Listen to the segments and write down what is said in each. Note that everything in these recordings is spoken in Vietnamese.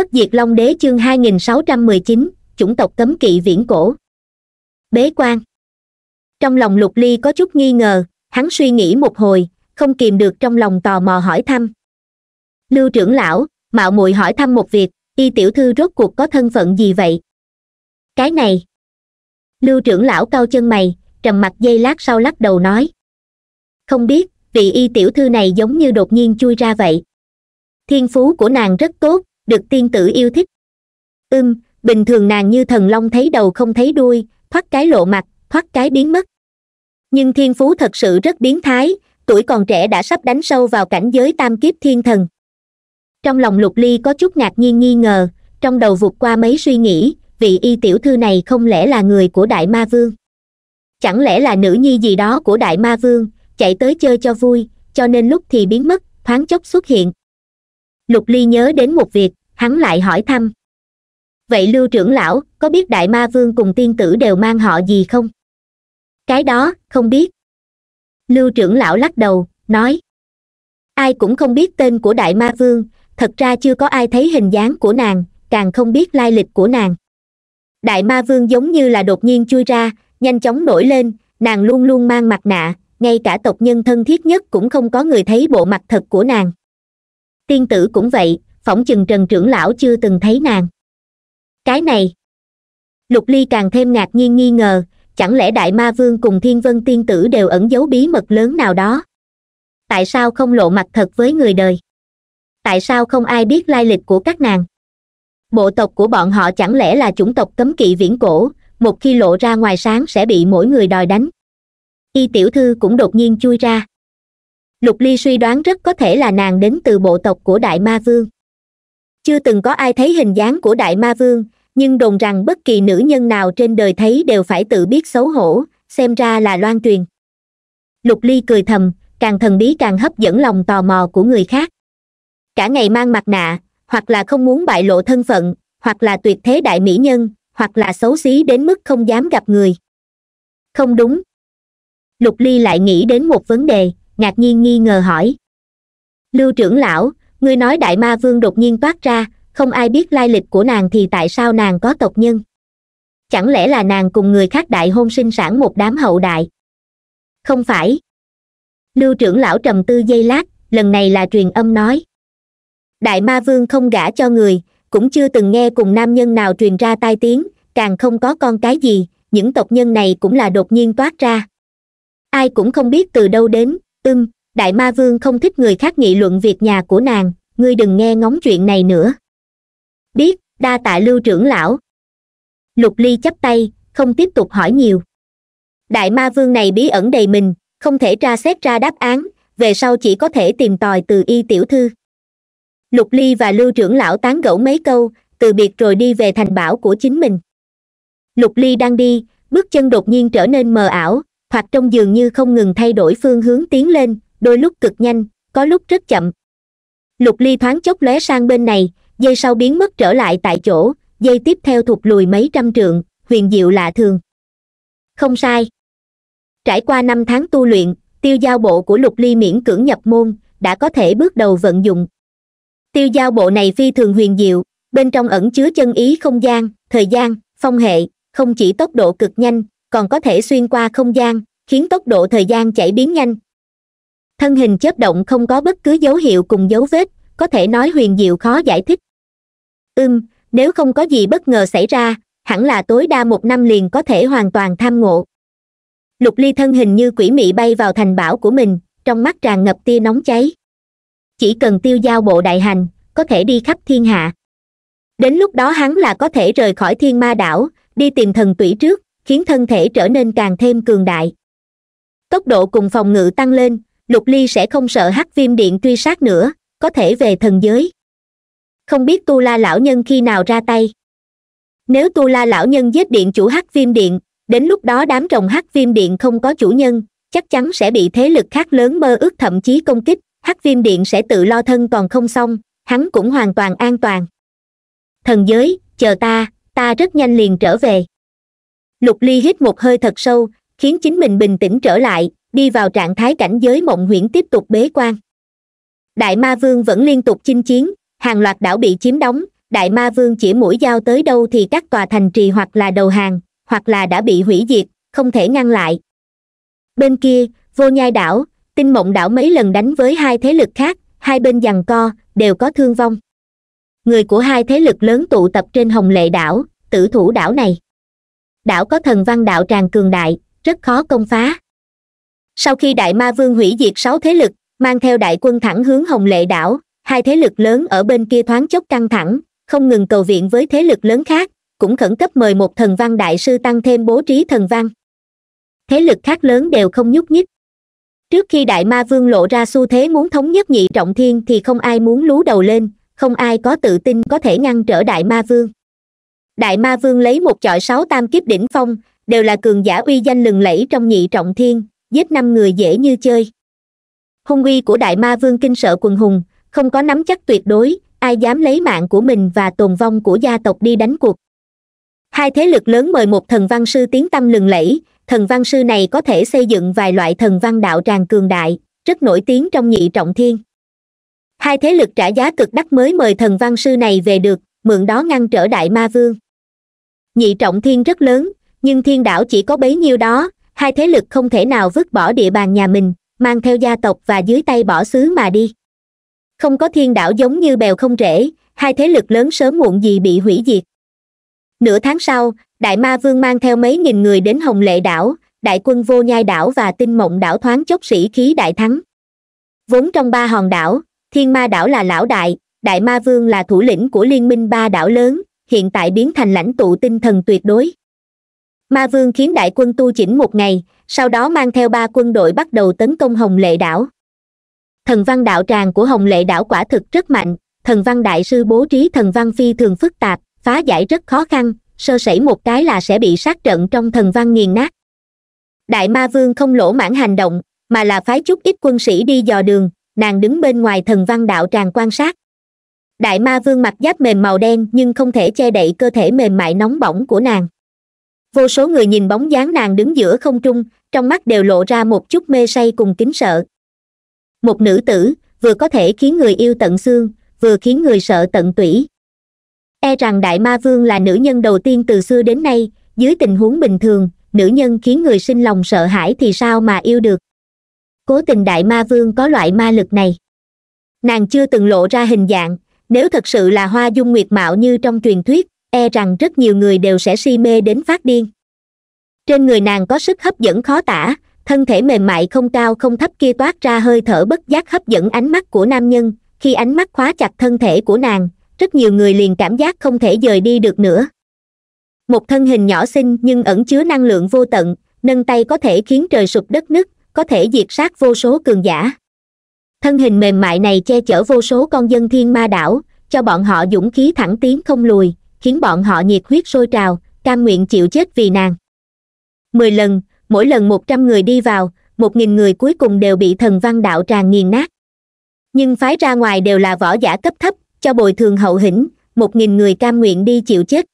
bất diệt long đế chương 2619, chủng tộc cấm kỵ viễn cổ bế quan trong lòng lục ly có chút nghi ngờ hắn suy nghĩ một hồi không kìm được trong lòng tò mò hỏi thăm lưu trưởng lão mạo muội hỏi thăm một việc y tiểu thư rốt cuộc có thân phận gì vậy cái này lưu trưởng lão cau chân mày trầm mặt dây lát sau lắc đầu nói không biết vị y tiểu thư này giống như đột nhiên chui ra vậy thiên phú của nàng rất tốt được tiên tử yêu thích ưm bình thường nàng như thần long thấy đầu không thấy đuôi thoát cái lộ mặt thoát cái biến mất nhưng thiên phú thật sự rất biến thái tuổi còn trẻ đã sắp đánh sâu vào cảnh giới tam kiếp thiên thần trong lòng lục ly có chút ngạc nhiên nghi ngờ trong đầu vụt qua mấy suy nghĩ vị y tiểu thư này không lẽ là người của đại ma vương chẳng lẽ là nữ nhi gì đó của đại ma vương chạy tới chơi cho vui cho nên lúc thì biến mất thoáng chốc xuất hiện lục ly nhớ đến một việc hắn lại hỏi thăm vậy lưu trưởng lão có biết đại ma vương cùng tiên tử đều mang họ gì không cái đó không biết lưu trưởng lão lắc đầu nói ai cũng không biết tên của đại ma vương thật ra chưa có ai thấy hình dáng của nàng càng không biết lai lịch của nàng đại ma vương giống như là đột nhiên chui ra nhanh chóng nổi lên nàng luôn luôn mang mặt nạ ngay cả tộc nhân thân thiết nhất cũng không có người thấy bộ mặt thật của nàng tiên tử cũng vậy phỏng chừng trần trưởng lão chưa từng thấy nàng cái này lục ly càng thêm ngạc nhiên nghi ngờ chẳng lẽ đại ma vương cùng thiên vân tiên tử đều ẩn giấu bí mật lớn nào đó tại sao không lộ mặt thật với người đời tại sao không ai biết lai lịch của các nàng bộ tộc của bọn họ chẳng lẽ là chủng tộc cấm kỵ viễn cổ một khi lộ ra ngoài sáng sẽ bị mỗi người đòi đánh y tiểu thư cũng đột nhiên chui ra lục ly suy đoán rất có thể là nàng đến từ bộ tộc của đại ma vương chưa từng có ai thấy hình dáng của đại ma vương nhưng đồn rằng bất kỳ nữ nhân nào trên đời thấy đều phải tự biết xấu hổ xem ra là loan truyền lục ly cười thầm càng thần bí càng hấp dẫn lòng tò mò của người khác cả ngày mang mặt nạ hoặc là không muốn bại lộ thân phận hoặc là tuyệt thế đại mỹ nhân hoặc là xấu xí đến mức không dám gặp người không đúng lục ly lại nghĩ đến một vấn đề ngạc nhiên nghi ngờ hỏi lưu trưởng lão ngươi nói đại ma vương đột nhiên toát ra không ai biết lai lịch của nàng thì tại sao nàng có tộc nhân chẳng lẽ là nàng cùng người khác đại hôn sinh sản một đám hậu đại không phải lưu trưởng lão trầm tư giây lát lần này là truyền âm nói đại ma vương không gả cho người cũng chưa từng nghe cùng nam nhân nào truyền ra tai tiếng càng không có con cái gì những tộc nhân này cũng là đột nhiên toát ra ai cũng không biết từ đâu đến ưm đại ma vương không thích người khác nghị luận việc nhà của nàng ngươi đừng nghe ngóng chuyện này nữa biết đa tạ lưu trưởng lão lục ly chắp tay không tiếp tục hỏi nhiều đại ma vương này bí ẩn đầy mình không thể tra xét ra đáp án về sau chỉ có thể tìm tòi từ y tiểu thư lục ly và lưu trưởng lão tán gẫu mấy câu từ biệt rồi đi về thành bảo của chính mình lục ly đang đi bước chân đột nhiên trở nên mờ ảo hoặc trong giường như không ngừng thay đổi phương hướng tiến lên đôi lúc cực nhanh có lúc rất chậm lục ly thoáng chốc lóe sang bên này dây sau biến mất trở lại tại chỗ dây tiếp theo thụt lùi mấy trăm trượng huyền diệu lạ thường không sai trải qua năm tháng tu luyện tiêu giao bộ của lục ly miễn cưỡng nhập môn đã có thể bước đầu vận dụng tiêu giao bộ này phi thường huyền diệu bên trong ẩn chứa chân ý không gian thời gian phong hệ không chỉ tốc độ cực nhanh còn có thể xuyên qua không gian khiến tốc độ thời gian chảy biến nhanh thân hình chớp động không có bất cứ dấu hiệu cùng dấu vết có thể nói huyền diệu khó giải thích ưm nếu không có gì bất ngờ xảy ra hẳn là tối đa một năm liền có thể hoàn toàn tham ngộ lục ly thân hình như quỷ mị bay vào thành bảo của mình trong mắt tràn ngập tia nóng cháy chỉ cần tiêu giao bộ đại hành có thể đi khắp thiên hạ đến lúc đó hắn là có thể rời khỏi thiên ma đảo đi tìm thần tủy trước khiến thân thể trở nên càng thêm cường đại tốc độ cùng phòng ngự tăng lên lục ly sẽ không sợ hắc viêm điện truy sát nữa có thể về thần giới không biết tu la lão nhân khi nào ra tay nếu tu la lão nhân giết điện chủ hắc viêm điện đến lúc đó đám rồng hắc viêm điện không có chủ nhân chắc chắn sẽ bị thế lực khác lớn mơ ước thậm chí công kích hắc viêm điện sẽ tự lo thân còn không xong hắn cũng hoàn toàn an toàn thần giới chờ ta ta rất nhanh liền trở về lục ly hít một hơi thật sâu khiến chính mình bình tĩnh trở lại đi vào trạng thái cảnh giới mộng huyễn tiếp tục bế quan đại ma vương vẫn liên tục chinh chiến hàng loạt đảo bị chiếm đóng đại ma vương chỉ mũi dao tới đâu thì các tòa thành trì hoặc là đầu hàng hoặc là đã bị hủy diệt không thể ngăn lại bên kia vô nhai đảo tinh mộng đảo mấy lần đánh với hai thế lực khác hai bên giằng co đều có thương vong người của hai thế lực lớn tụ tập trên hồng lệ đảo tử thủ đảo này đảo có thần văn đạo tràng cường đại rất khó công phá sau khi đại ma vương hủy diệt sáu thế lực mang theo đại quân thẳng hướng hồng lệ đảo hai thế lực lớn ở bên kia thoáng chốc căng thẳng không ngừng cầu viện với thế lực lớn khác cũng khẩn cấp mời một thần văn đại sư tăng thêm bố trí thần văn thế lực khác lớn đều không nhúc nhích trước khi đại ma vương lộ ra xu thế muốn thống nhất nhị trọng thiên thì không ai muốn lú đầu lên không ai có tự tin có thể ngăn trở đại ma vương đại ma vương lấy một chọi sáu tam kiếp đỉnh phong đều là cường giả uy danh lừng lẫy trong nhị trọng thiên giết năm người dễ như chơi hung uy của đại ma vương kinh sợ quần hùng không có nắm chắc tuyệt đối ai dám lấy mạng của mình và tồn vong của gia tộc đi đánh cuộc hai thế lực lớn mời một thần văn sư tiếng tâm lừng lẫy thần văn sư này có thể xây dựng vài loại thần văn đạo tràng cường đại rất nổi tiếng trong nhị trọng thiên hai thế lực trả giá cực đắt mới mời thần văn sư này về được mượn đó ngăn trở đại ma vương nhị trọng thiên rất lớn nhưng thiên đảo chỉ có bấy nhiêu đó hai thế lực không thể nào vứt bỏ địa bàn nhà mình mang theo gia tộc và dưới tay bỏ xứ mà đi không có thiên đảo giống như bèo không rễ hai thế lực lớn sớm muộn gì bị hủy diệt nửa tháng sau đại ma vương mang theo mấy nghìn người đến hồng lệ đảo đại quân vô nhai đảo và tinh mộng đảo thoáng chốc sĩ khí đại thắng vốn trong ba hòn đảo thiên ma đảo là lão đại đại ma vương là thủ lĩnh của liên minh ba đảo lớn hiện tại biến thành lãnh tụ tinh thần tuyệt đối ma vương khiến đại quân tu chỉnh một ngày sau đó mang theo ba quân đội bắt đầu tấn công hồng lệ đảo thần văn đạo tràng của hồng lệ đảo quả thực rất mạnh thần văn đại sư bố trí thần văn phi thường phức tạp phá giải rất khó khăn sơ sẩy một cái là sẽ bị sát trận trong thần văn nghiền nát đại ma vương không lỗ mãn hành động mà là phái chút ít quân sĩ đi dò đường nàng đứng bên ngoài thần văn đạo tràng quan sát đại ma vương mặc giáp mềm màu đen nhưng không thể che đậy cơ thể mềm mại nóng bỏng của nàng vô số người nhìn bóng dáng nàng đứng giữa không trung trong mắt đều lộ ra một chút mê say cùng kính sợ một nữ tử vừa có thể khiến người yêu tận xương vừa khiến người sợ tận tủy e rằng đại ma vương là nữ nhân đầu tiên từ xưa đến nay dưới tình huống bình thường nữ nhân khiến người sinh lòng sợ hãi thì sao mà yêu được cố tình đại ma vương có loại ma lực này nàng chưa từng lộ ra hình dạng nếu thật sự là hoa dung nguyệt mạo như trong truyền thuyết e rằng rất nhiều người đều sẽ si mê đến phát điên trên người nàng có sức hấp dẫn khó tả thân thể mềm mại không cao không thấp kia toát ra hơi thở bất giác hấp dẫn ánh mắt của nam nhân khi ánh mắt khóa chặt thân thể của nàng rất nhiều người liền cảm giác không thể rời đi được nữa một thân hình nhỏ xinh nhưng ẩn chứa năng lượng vô tận nâng tay có thể khiến trời sụp đất nứt có thể diệt sát vô số cường giả thân hình mềm mại này che chở vô số con dân thiên ma đảo cho bọn họ dũng khí thẳng tiến không lùi khiến bọn họ nhiệt huyết sôi trào cam nguyện chịu chết vì nàng mười lần mỗi lần một trăm người đi vào một nghìn người cuối cùng đều bị thần văn đạo tràn nghiền nát nhưng phái ra ngoài đều là võ giả cấp thấp cho bồi thường hậu hĩnh một nghìn người cam nguyện đi chịu chết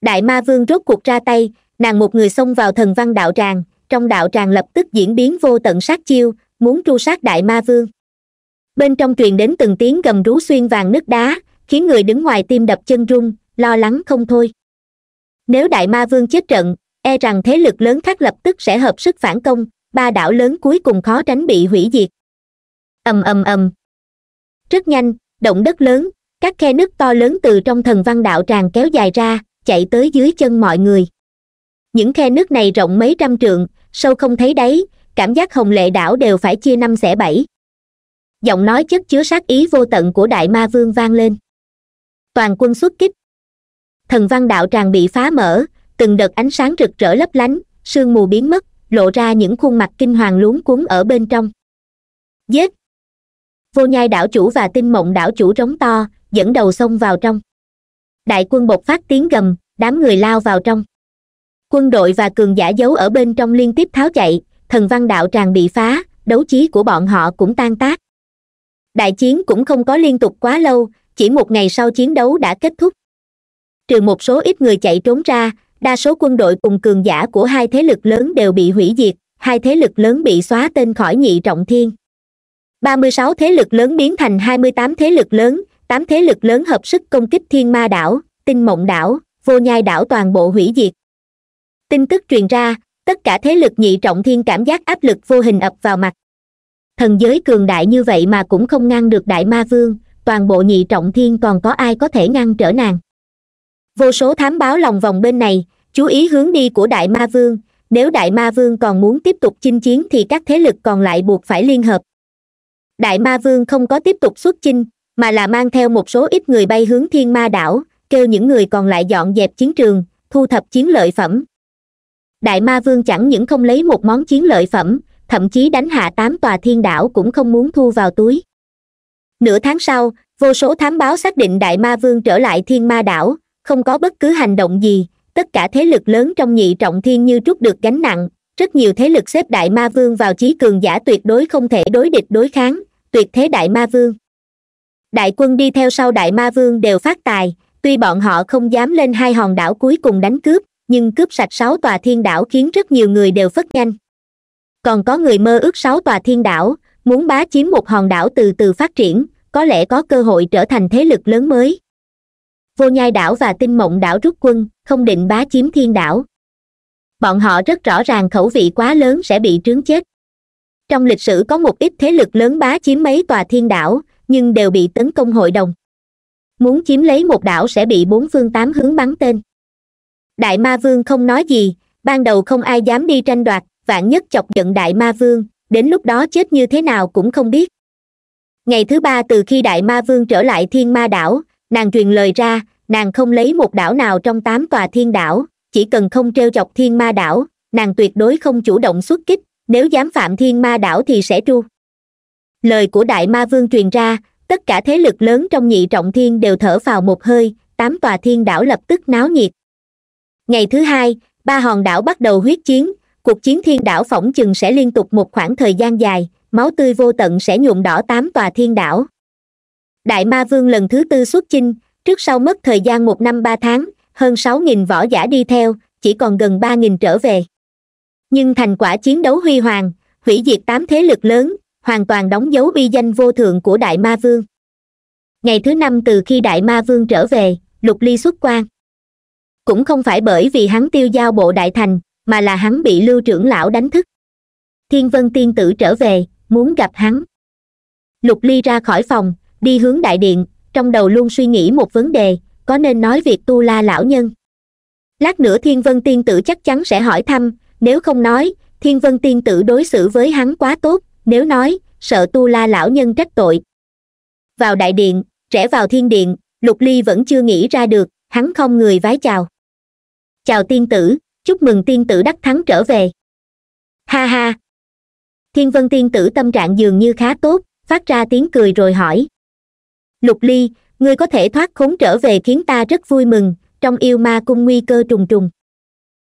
đại ma vương rốt cuộc ra tay nàng một người xông vào thần văn đạo tràng trong đạo tràng lập tức diễn biến vô tận sát chiêu muốn tru sát đại ma vương bên trong truyền đến từng tiếng gầm rú xuyên vàng nứt đá khiến người đứng ngoài tim đập chân rung lo lắng không thôi nếu đại ma vương chết trận e rằng thế lực lớn khác lập tức sẽ hợp sức phản công ba đảo lớn cuối cùng khó tránh bị hủy diệt ầm ầm ầm rất nhanh động đất lớn các khe nước to lớn từ trong thần văn đạo tràn kéo dài ra chạy tới dưới chân mọi người những khe nước này rộng mấy trăm trượng sâu không thấy đáy cảm giác hồng lệ đảo đều phải chia năm xẻ bảy giọng nói chất chứa sát ý vô tận của đại ma vương vang lên toàn quân xuất kích thần văn đạo tràng bị phá mở từng đợt ánh sáng rực rỡ lấp lánh sương mù biến mất lộ ra những khuôn mặt kinh hoàng luống cuống ở bên trong giết vô nhai đảo chủ và tinh mộng đảo chủ trống to dẫn đầu xông vào trong đại quân bộc phát tiếng gầm đám người lao vào trong quân đội và cường giả giấu ở bên trong liên tiếp tháo chạy thần văn đạo tràng bị phá đấu trí của bọn họ cũng tan tác đại chiến cũng không có liên tục quá lâu chỉ một ngày sau chiến đấu đã kết thúc trừ một số ít người chạy trốn ra đa số quân đội cùng cường giả của hai thế lực lớn đều bị hủy diệt hai thế lực lớn bị xóa tên khỏi nhị trọng thiên ba mươi sáu thế lực lớn biến thành hai mươi tám thế lực lớn tám thế lực lớn hợp sức công kích thiên ma đảo tinh mộng đảo vô nhai đảo toàn bộ hủy diệt tin tức truyền ra tất cả thế lực nhị trọng thiên cảm giác áp lực vô hình ập vào mặt thần giới cường đại như vậy mà cũng không ngăn được đại ma vương toàn bộ nhị trọng thiên còn có ai có thể ngăn trở nàng vô số thám báo lòng vòng bên này chú ý hướng đi của đại ma vương nếu đại ma vương còn muốn tiếp tục chinh chiến thì các thế lực còn lại buộc phải liên hợp đại ma vương không có tiếp tục xuất chinh mà là mang theo một số ít người bay hướng thiên ma đảo kêu những người còn lại dọn dẹp chiến trường thu thập chiến lợi phẩm đại ma vương chẳng những không lấy một món chiến lợi phẩm thậm chí đánh hạ tám tòa thiên đảo cũng không muốn thu vào túi nửa tháng sau vô số thám báo xác định đại ma vương trở lại thiên ma đảo không có bất cứ hành động gì tất cả thế lực lớn trong nhị trọng thiên như trút được gánh nặng rất nhiều thế lực xếp đại ma vương vào chí cường giả tuyệt đối không thể đối địch đối kháng tuyệt thế đại ma vương đại quân đi theo sau đại ma vương đều phát tài tuy bọn họ không dám lên hai hòn đảo cuối cùng đánh cướp nhưng cướp sạch sáu tòa thiên đảo khiến rất nhiều người đều phất nhanh còn có người mơ ước sáu tòa thiên đảo muốn bá chiếm một hòn đảo từ từ phát triển có lẽ có cơ hội trở thành thế lực lớn mới vô nhai đảo và tinh mộng đảo rút quân không định bá chiếm thiên đảo bọn họ rất rõ ràng khẩu vị quá lớn sẽ bị trướng chết trong lịch sử có một ít thế lực lớn bá chiếm mấy tòa thiên đảo nhưng đều bị tấn công hội đồng muốn chiếm lấy một đảo sẽ bị bốn phương tám hướng bắn tên đại ma vương không nói gì ban đầu không ai dám đi tranh đoạt vạn nhất chọc giận đại ma vương đến lúc đó chết như thế nào cũng không biết ngày thứ ba từ khi đại ma vương trở lại thiên ma đảo nàng truyền lời ra nàng không lấy một đảo nào trong tám tòa thiên đảo chỉ cần không t chọc thiên ma đảo nàng tuyệt đối không chủ động xuất kích nếu dám phạm thiên ma đảo thì sẽ tru lời của đại ma vương truyền ra tất cả thế lực lớn trong nhị trọng thiên đều thở vào một hơi tám tòa thiên đảo lập tức náo nhiệt ngày thứ hai ba hòn đảo bắt đầu huyết chiến cuộc chiến thiên đảo phỏng chừng sẽ liên tục một khoảng thời gian dài máu tươi vô tận sẽ nhuộm đỏ tám tòa thiên đảo đại ma vương lần thứ tư xuất chinh trước sau mất thời gian một năm ba tháng hơn sáu nghìn võ giả đi theo chỉ còn gần ba nghìn trở về nhưng thành quả chiến đấu huy hoàng hủy diệt tám thế lực lớn hoàn toàn đóng dấu bi danh vô thượng của đại ma vương ngày thứ năm từ khi đại ma vương trở về lục ly xuất quan cũng không phải bởi vì hắn tiêu giao bộ đại thành mà là hắn bị lưu trưởng lão đánh thức thiên vân tiên tử trở về muốn gặp hắn lục ly ra khỏi phòng đi hướng đại điện trong đầu luôn suy nghĩ một vấn đề có nên nói việc tu la lão nhân lát nữa thiên vân tiên tử chắc chắn sẽ hỏi thăm nếu không nói thiên vân tiên tử đối xử với hắn quá tốt nếu nói sợ tu la lão nhân trách tội vào đại điện trẻ vào thiên điện lục ly vẫn chưa nghĩ ra được hắn không người vái chào chào tiên tử chúc mừng tiên tử đắc thắng trở về ha ha thiên vân tiên tử tâm trạng dường như khá tốt phát ra tiếng cười rồi hỏi lục ly ngươi có thể thoát khốn trở về khiến ta rất vui mừng trong yêu ma cung nguy cơ trùng trùng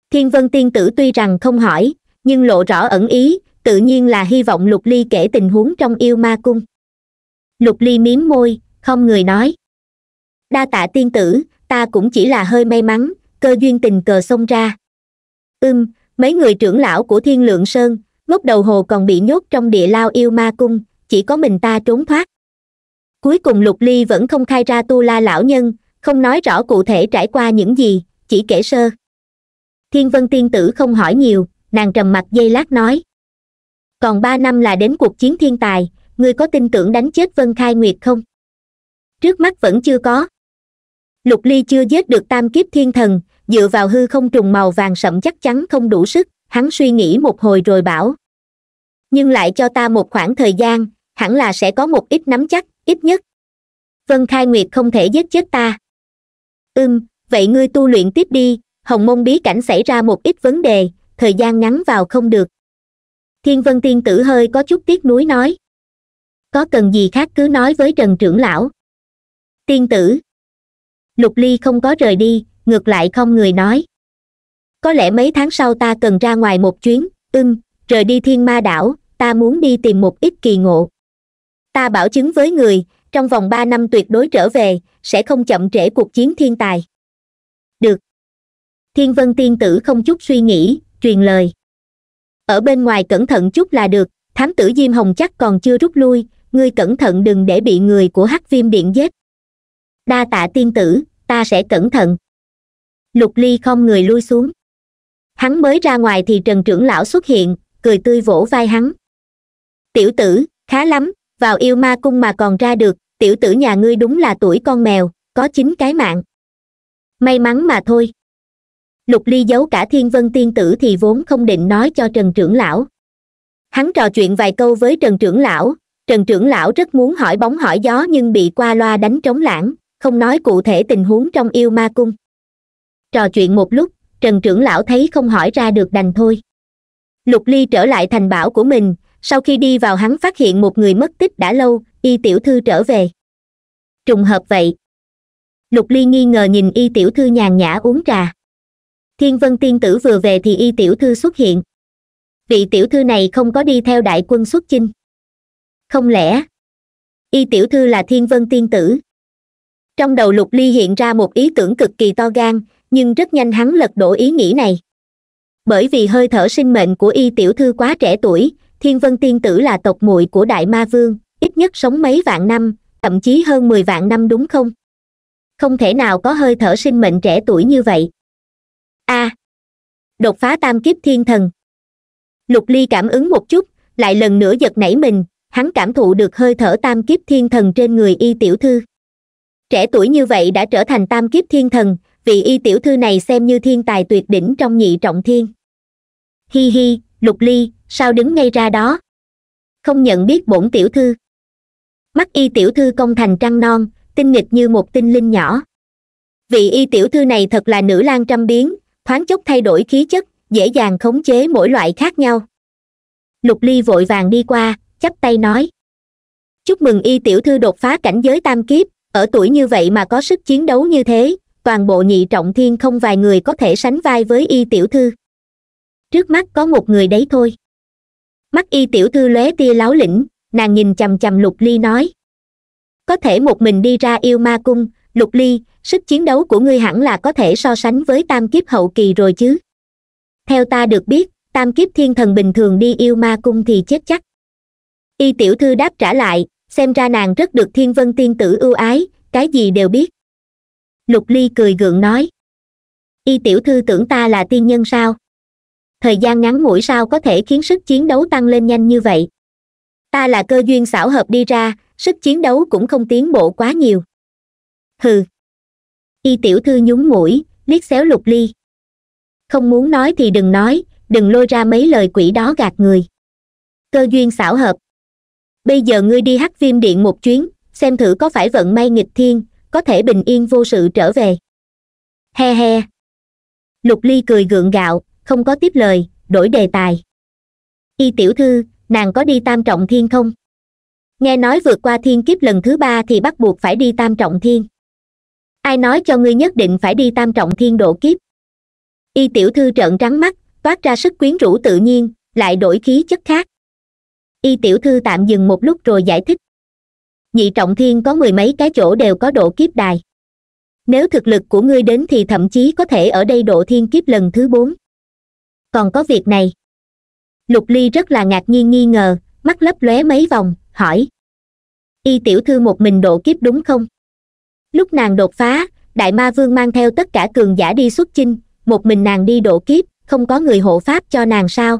thiên vân tiên tử tuy rằng không hỏi nhưng lộ rõ ẩn ý tự nhiên là hy vọng lục ly kể tình huống trong yêu ma cung lục ly mím môi không người nói đa tạ tiên tử ta cũng chỉ là hơi may mắn cơ duyên tình cờ xông ra ưm mấy người trưởng lão của thiên lượng sơn ngốc đầu hồ còn bị nhốt trong địa lao yêu ma cung chỉ có mình ta trốn thoát cuối cùng lục ly vẫn không khai ra tu la lão nhân không nói rõ cụ thể trải qua những gì chỉ kể sơ thiên vân tiên tử không hỏi nhiều nàng trầm mặt dây lát nói còn ba năm là đến cuộc chiến thiên tài ngươi có tin tưởng đánh chết vân khai nguyệt không trước mắt vẫn chưa có lục ly chưa giết được tam kiếp thiên thần dựa vào hư không trùng màu vàng sậm chắc chắn không đủ sức hắn suy nghĩ một hồi rồi bảo nhưng lại cho ta một khoảng thời gian hẳn là sẽ có một ít nắm chắc ít nhất vân khai nguyệt không thể giết chết ta Ừm, vậy ngươi tu luyện tiếp đi hồng môn bí cảnh xảy ra một ít vấn đề thời gian ngắn vào không được thiên vân tiên tử hơi có chút tiếc nuối nói có cần gì khác cứ nói với trần trưởng lão tiên tử lục ly không có rời đi ngược lại không người nói có lẽ mấy tháng sau ta cần ra ngoài một chuyến ưng rời đi thiên ma đảo ta muốn đi tìm một ít kỳ ngộ ta bảo chứng với người trong vòng ba năm tuyệt đối trở về sẽ không chậm trễ cuộc chiến thiên tài được thiên vân tiên tử không chút suy nghĩ truyền lời ở bên ngoài cẩn thận chút là được thám tử diêm hồng chắc còn chưa rút lui ngươi cẩn thận đừng để bị người của hắc viêm điện giết đa tạ tiên tử ta sẽ cẩn thận lục ly không người lui xuống hắn mới ra ngoài thì trần trưởng lão xuất hiện cười tươi vỗ vai hắn tiểu tử khá lắm vào yêu ma cung mà còn ra được tiểu tử nhà ngươi đúng là tuổi con mèo có chính cái mạng may mắn mà thôi lục ly giấu cả thiên vân tiên tử thì vốn không định nói cho trần trưởng lão hắn trò chuyện vài câu với trần trưởng lão trần trưởng lão rất muốn hỏi bóng hỏi gió nhưng bị qua loa đánh trống lãng không nói cụ thể tình huống trong yêu ma cung trò chuyện một lúc trần trưởng lão thấy không hỏi ra được đành thôi lục ly trở lại thành bảo của mình sau khi đi vào hắn phát hiện một người mất tích đã lâu y tiểu thư trở về trùng hợp vậy lục ly nghi ngờ nhìn y tiểu thư nhàn nhã uống trà thiên vân tiên tử vừa về thì y tiểu thư xuất hiện vị tiểu thư này không có đi theo đại quân xuất chinh không lẽ y tiểu thư là thiên vân tiên tử trong đầu lục ly hiện ra một ý tưởng cực kỳ to gan nhưng rất nhanh hắn lật đổ ý nghĩ này bởi vì hơi thở sinh mệnh của y tiểu thư quá trẻ tuổi thiên vân tiên tử là tộc muội của đại ma vương ít nhất sống mấy vạn năm thậm chí hơn mười vạn năm đúng không không thể nào có hơi thở sinh mệnh trẻ tuổi như vậy a à, đột phá tam kiếp thiên thần lục ly cảm ứng một chút lại lần nữa giật nảy mình hắn cảm thụ được hơi thở tam kiếp thiên thần trên người y tiểu thư trẻ tuổi như vậy đã trở thành tam kiếp thiên thần vị y tiểu thư này xem như thiên tài tuyệt đỉnh trong nhị trọng thiên hi hi lục ly sao đứng ngay ra đó không nhận biết bổn tiểu thư mắt y tiểu thư công thành trăng non tinh nghịch như một tinh linh nhỏ vị y tiểu thư này thật là nữ lang trăm biến thoáng chốc thay đổi khí chất dễ dàng khống chế mỗi loại khác nhau lục ly vội vàng đi qua chắp tay nói chúc mừng y tiểu thư đột phá cảnh giới tam kiếp ở tuổi như vậy mà có sức chiến đấu như thế toàn bộ nhị trọng thiên không vài người có thể sánh vai với y tiểu thư trước mắt có một người đấy thôi mắt y tiểu thư lóe tia láo lĩnh nàng nhìn chằm chằm lục ly nói có thể một mình đi ra yêu ma cung lục ly sức chiến đấu của ngươi hẳn là có thể so sánh với tam kiếp hậu kỳ rồi chứ theo ta được biết tam kiếp thiên thần bình thường đi yêu ma cung thì chết chắc y tiểu thư đáp trả lại xem ra nàng rất được thiên vân tiên tử ưu ái cái gì đều biết lục ly cười gượng nói y tiểu thư tưởng ta là tiên nhân sao thời gian ngắn ngủi sao có thể khiến sức chiến đấu tăng lên nhanh như vậy ta là cơ duyên xảo hợp đi ra sức chiến đấu cũng không tiến bộ quá nhiều hừ y tiểu thư nhún mũi liếc xéo lục ly không muốn nói thì đừng nói đừng lôi ra mấy lời quỷ đó gạt người cơ duyên xảo hợp bây giờ ngươi đi hắc viêm điện một chuyến xem thử có phải vận may nghịch thiên có thể bình yên vô sự trở về he he lục ly cười gượng gạo không có tiếp lời đổi đề tài y tiểu thư nàng có đi tam trọng thiên không nghe nói vượt qua thiên kiếp lần thứ ba thì bắt buộc phải đi tam trọng thiên ai nói cho ngươi nhất định phải đi tam trọng thiên độ kiếp y tiểu thư trợn trắng mắt toát ra sức quyến rũ tự nhiên lại đổi khí chất khác y tiểu thư tạm dừng một lúc rồi giải thích nhị trọng thiên có mười mấy cái chỗ đều có độ kiếp đài nếu thực lực của ngươi đến thì thậm chí có thể ở đây độ thiên kiếp lần thứ bốn còn có việc này lục ly rất là ngạc nhiên nghi ngờ mắt lấp lóe mấy vòng hỏi y tiểu thư một mình độ kiếp đúng không lúc nàng đột phá đại ma vương mang theo tất cả cường giả đi xuất chinh một mình nàng đi độ kiếp không có người hộ pháp cho nàng sao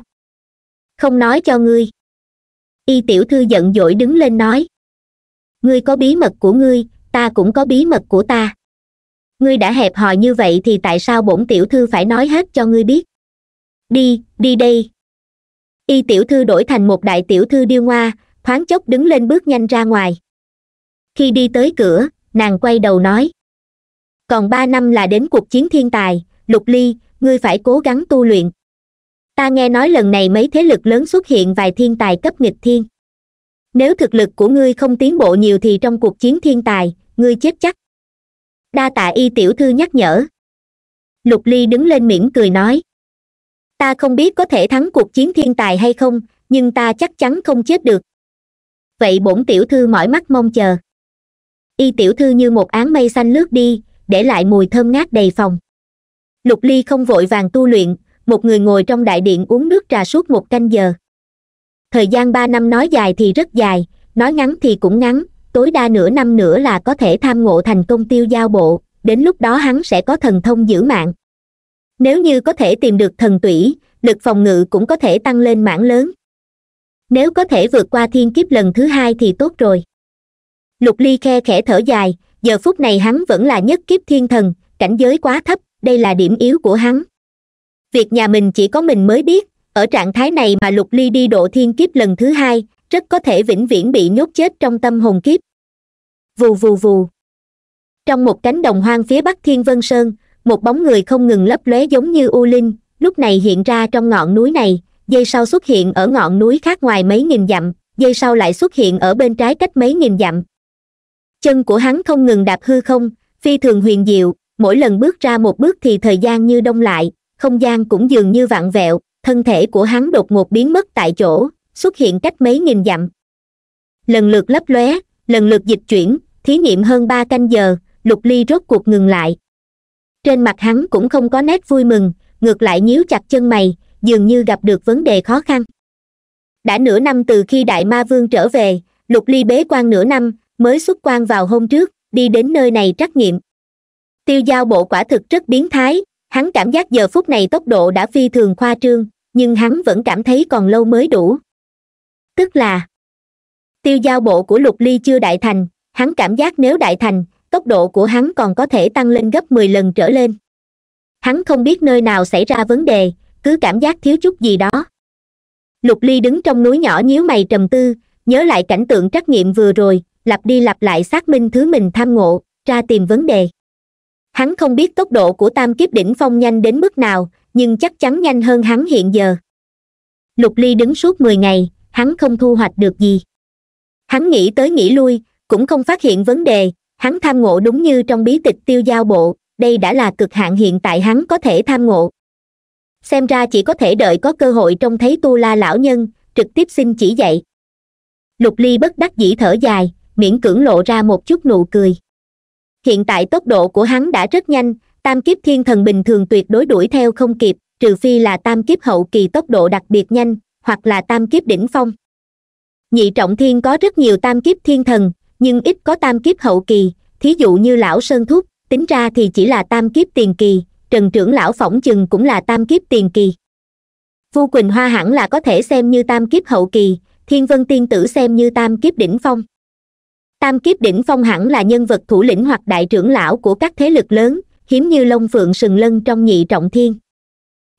không nói cho ngươi y tiểu thư giận dỗi đứng lên nói ngươi có bí mật của ngươi ta cũng có bí mật của ta ngươi đã hẹp hòi như vậy thì tại sao bổn tiểu thư phải nói hết cho ngươi biết đi đi đây y tiểu thư đổi thành một đại tiểu thư điêu ngoa thoáng chốc đứng lên bước nhanh ra ngoài khi đi tới cửa nàng quay đầu nói còn ba năm là đến cuộc chiến thiên tài lục ly ngươi phải cố gắng tu luyện ta nghe nói lần này mấy thế lực lớn xuất hiện vài thiên tài cấp nghịch thiên nếu thực lực của ngươi không tiến bộ nhiều thì trong cuộc chiến thiên tài ngươi chết chắc đa tạ y tiểu thư nhắc nhở lục ly đứng lên mỉm cười nói ta không biết có thể thắng cuộc chiến thiên tài hay không nhưng ta chắc chắn không chết được vậy bổn tiểu thư mỏi mắt mong chờ y tiểu thư như một áng mây xanh lướt đi để lại mùi thơm ngát đầy phòng lục ly không vội vàng tu luyện một người ngồi trong đại điện uống nước trà suốt một canh giờ thời gian ba năm nói dài thì rất dài nói ngắn thì cũng ngắn tối đa nửa năm nữa là có thể tham ngộ thành công tiêu giao bộ đến lúc đó hắn sẽ có thần thông giữ mạng nếu như có thể tìm được thần tủy lực phòng ngự cũng có thể tăng lên mảng lớn nếu có thể vượt qua thiên kiếp lần thứ hai thì tốt rồi lục ly khe khẽ thở dài giờ phút này hắn vẫn là nhất kiếp thiên thần cảnh giới quá thấp đây là điểm yếu của hắn việc nhà mình chỉ có mình mới biết ở trạng thái này mà lục ly đi độ thiên kiếp lần thứ hai rất có thể vĩnh viễn bị nhốt chết trong tâm hồn kiếp vù vù vù trong một cánh đồng hoang phía bắc thiên vân sơn một bóng người không ngừng lấp lóe giống như u linh lúc này hiện ra trong ngọn núi này dây sau xuất hiện ở ngọn núi khác ngoài mấy nghìn dặm dây sau lại xuất hiện ở bên trái cách mấy nghìn dặm chân của hắn không ngừng đạp hư không phi thường huyền diệu mỗi lần bước ra một bước thì thời gian như đông lại không gian cũng dường như vặn vẹo thân thể của hắn đột ngột biến mất tại chỗ xuất hiện cách mấy nghìn dặm lần lượt lấp lóe lần lượt dịch chuyển thí nghiệm hơn ba canh giờ lục ly rốt cuộc ngừng lại trên mặt hắn cũng không có nét vui mừng ngược lại nhíu chặt chân mày dường như gặp được vấn đề khó khăn đã nửa năm từ khi đại ma vương trở về lục ly bế quan nửa năm mới xuất quan vào hôm trước đi đến nơi này trắc nghiệm tiêu giao bộ quả thực rất biến thái hắn cảm giác giờ phút này tốc độ đã phi thường khoa trương nhưng hắn vẫn cảm thấy còn lâu mới đủ tức là tiêu giao bộ của lục ly chưa đại thành hắn cảm giác nếu đại thành tốc độ của hắn còn có thể tăng lên gấp mười lần trở lên hắn không biết nơi nào xảy ra vấn đề cứ cảm giác thiếu chút gì đó lục ly đứng trong núi nhỏ nhíu mày trầm tư nhớ lại cảnh tượng trắc nghiệm vừa rồi lặp đi lặp lại xác minh thứ mình tham ngộ ra tìm vấn đề hắn không biết tốc độ của tam kiếp đỉnh phong nhanh đến mức nào nhưng chắc chắn nhanh hơn hắn hiện giờ lục ly đứng suốt mười ngày hắn không thu hoạch được gì hắn nghĩ tới nghĩ lui cũng không phát hiện vấn đề hắn tham ngộ đúng như trong bí tịch tiêu giao bộ đây đã là cực hạn hiện tại hắn có thể tham ngộ xem ra chỉ có thể đợi có cơ hội trông thấy tu la lão nhân trực tiếp xin chỉ dạy lục ly bất đắc dĩ thở dài miễn cưỡng lộ ra một chút nụ cười hiện tại tốc độ của hắn đã rất nhanh tam kiếp thiên thần bình thường tuyệt đối đuổi theo không kịp trừ phi là tam kiếp hậu kỳ tốc độ đặc biệt nhanh hoặc là tam kiếp đỉnh phong nhị trọng thiên có rất nhiều tam kiếp thiên thần nhưng ít có tam kiếp hậu kỳ thí dụ như lão sơn thúc tính ra thì chỉ là tam kiếp tiền kỳ trần trưởng lão phỏng chừng cũng là tam kiếp tiền kỳ vu quỳnh hoa hẳn là có thể xem như tam kiếp hậu kỳ thiên vân tiên tử xem như tam kiếp đỉnh phong tam kiếp đỉnh phong hẳn là nhân vật thủ lĩnh hoặc đại trưởng lão của các thế lực lớn hiếm như lông phượng sừng lân trong nhị trọng thiên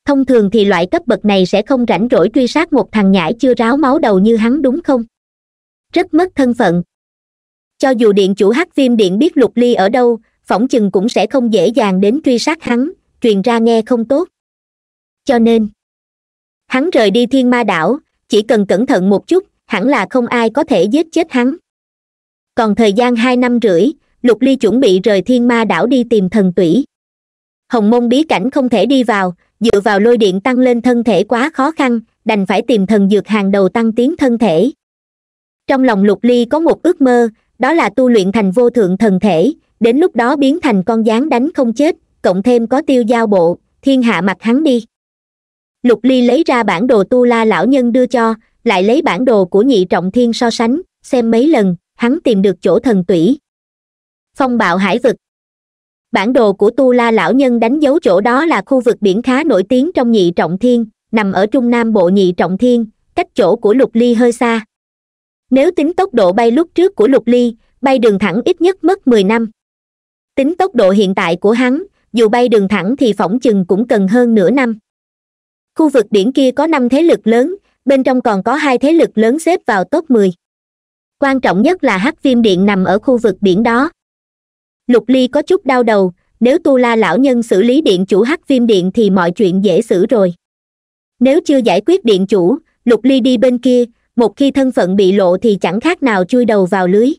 thông thường thì loại cấp bậc này sẽ không rảnh rỗi truy sát một thằng nhãi chưa ráo máu đầu như hắn đúng không rất mất thân phận cho dù điện chủ hắc viêm điện biết lục ly ở đâu phỏng chừng cũng sẽ không dễ dàng đến truy sát hắn truyền ra nghe không tốt cho nên hắn rời đi thiên ma đảo chỉ cần cẩn thận một chút hẳn là không ai có thể giết chết hắn còn thời gian hai năm rưỡi lục ly chuẩn bị rời thiên ma đảo đi tìm thần tủy hồng môn bí cảnh không thể đi vào dựa vào lôi điện tăng lên thân thể quá khó khăn đành phải tìm thần dược hàng đầu tăng tiến thân thể trong lòng lục ly có một ước mơ đó là tu luyện thành vô thượng thần thể đến lúc đó biến thành con gián đánh không chết cộng thêm có tiêu giao bộ thiên hạ mặt hắn đi lục ly lấy ra bản đồ tu la lão nhân đưa cho lại lấy bản đồ của nhị trọng thiên so sánh xem mấy lần hắn tìm được chỗ thần tủy phong bạo hải vực bản đồ của tu la lão nhân đánh dấu chỗ đó là khu vực biển khá nổi tiếng trong nhị trọng thiên nằm ở trung nam bộ nhị trọng thiên cách chỗ của lục ly hơi xa nếu tính tốc độ bay lúc trước của lục ly bay đường thẳng ít nhất mất mười năm tính tốc độ hiện tại của hắn dù bay đường thẳng thì phỏng chừng cũng cần hơn nửa năm khu vực biển kia có năm thế lực lớn bên trong còn có hai thế lực lớn xếp vào top mười quan trọng nhất là hắc viêm điện nằm ở khu vực biển đó lục ly có chút đau đầu nếu tu la lão nhân xử lý điện chủ hắc viêm điện thì mọi chuyện dễ xử rồi nếu chưa giải quyết điện chủ lục ly đi bên kia một khi thân phận bị lộ thì chẳng khác nào chui đầu vào lưới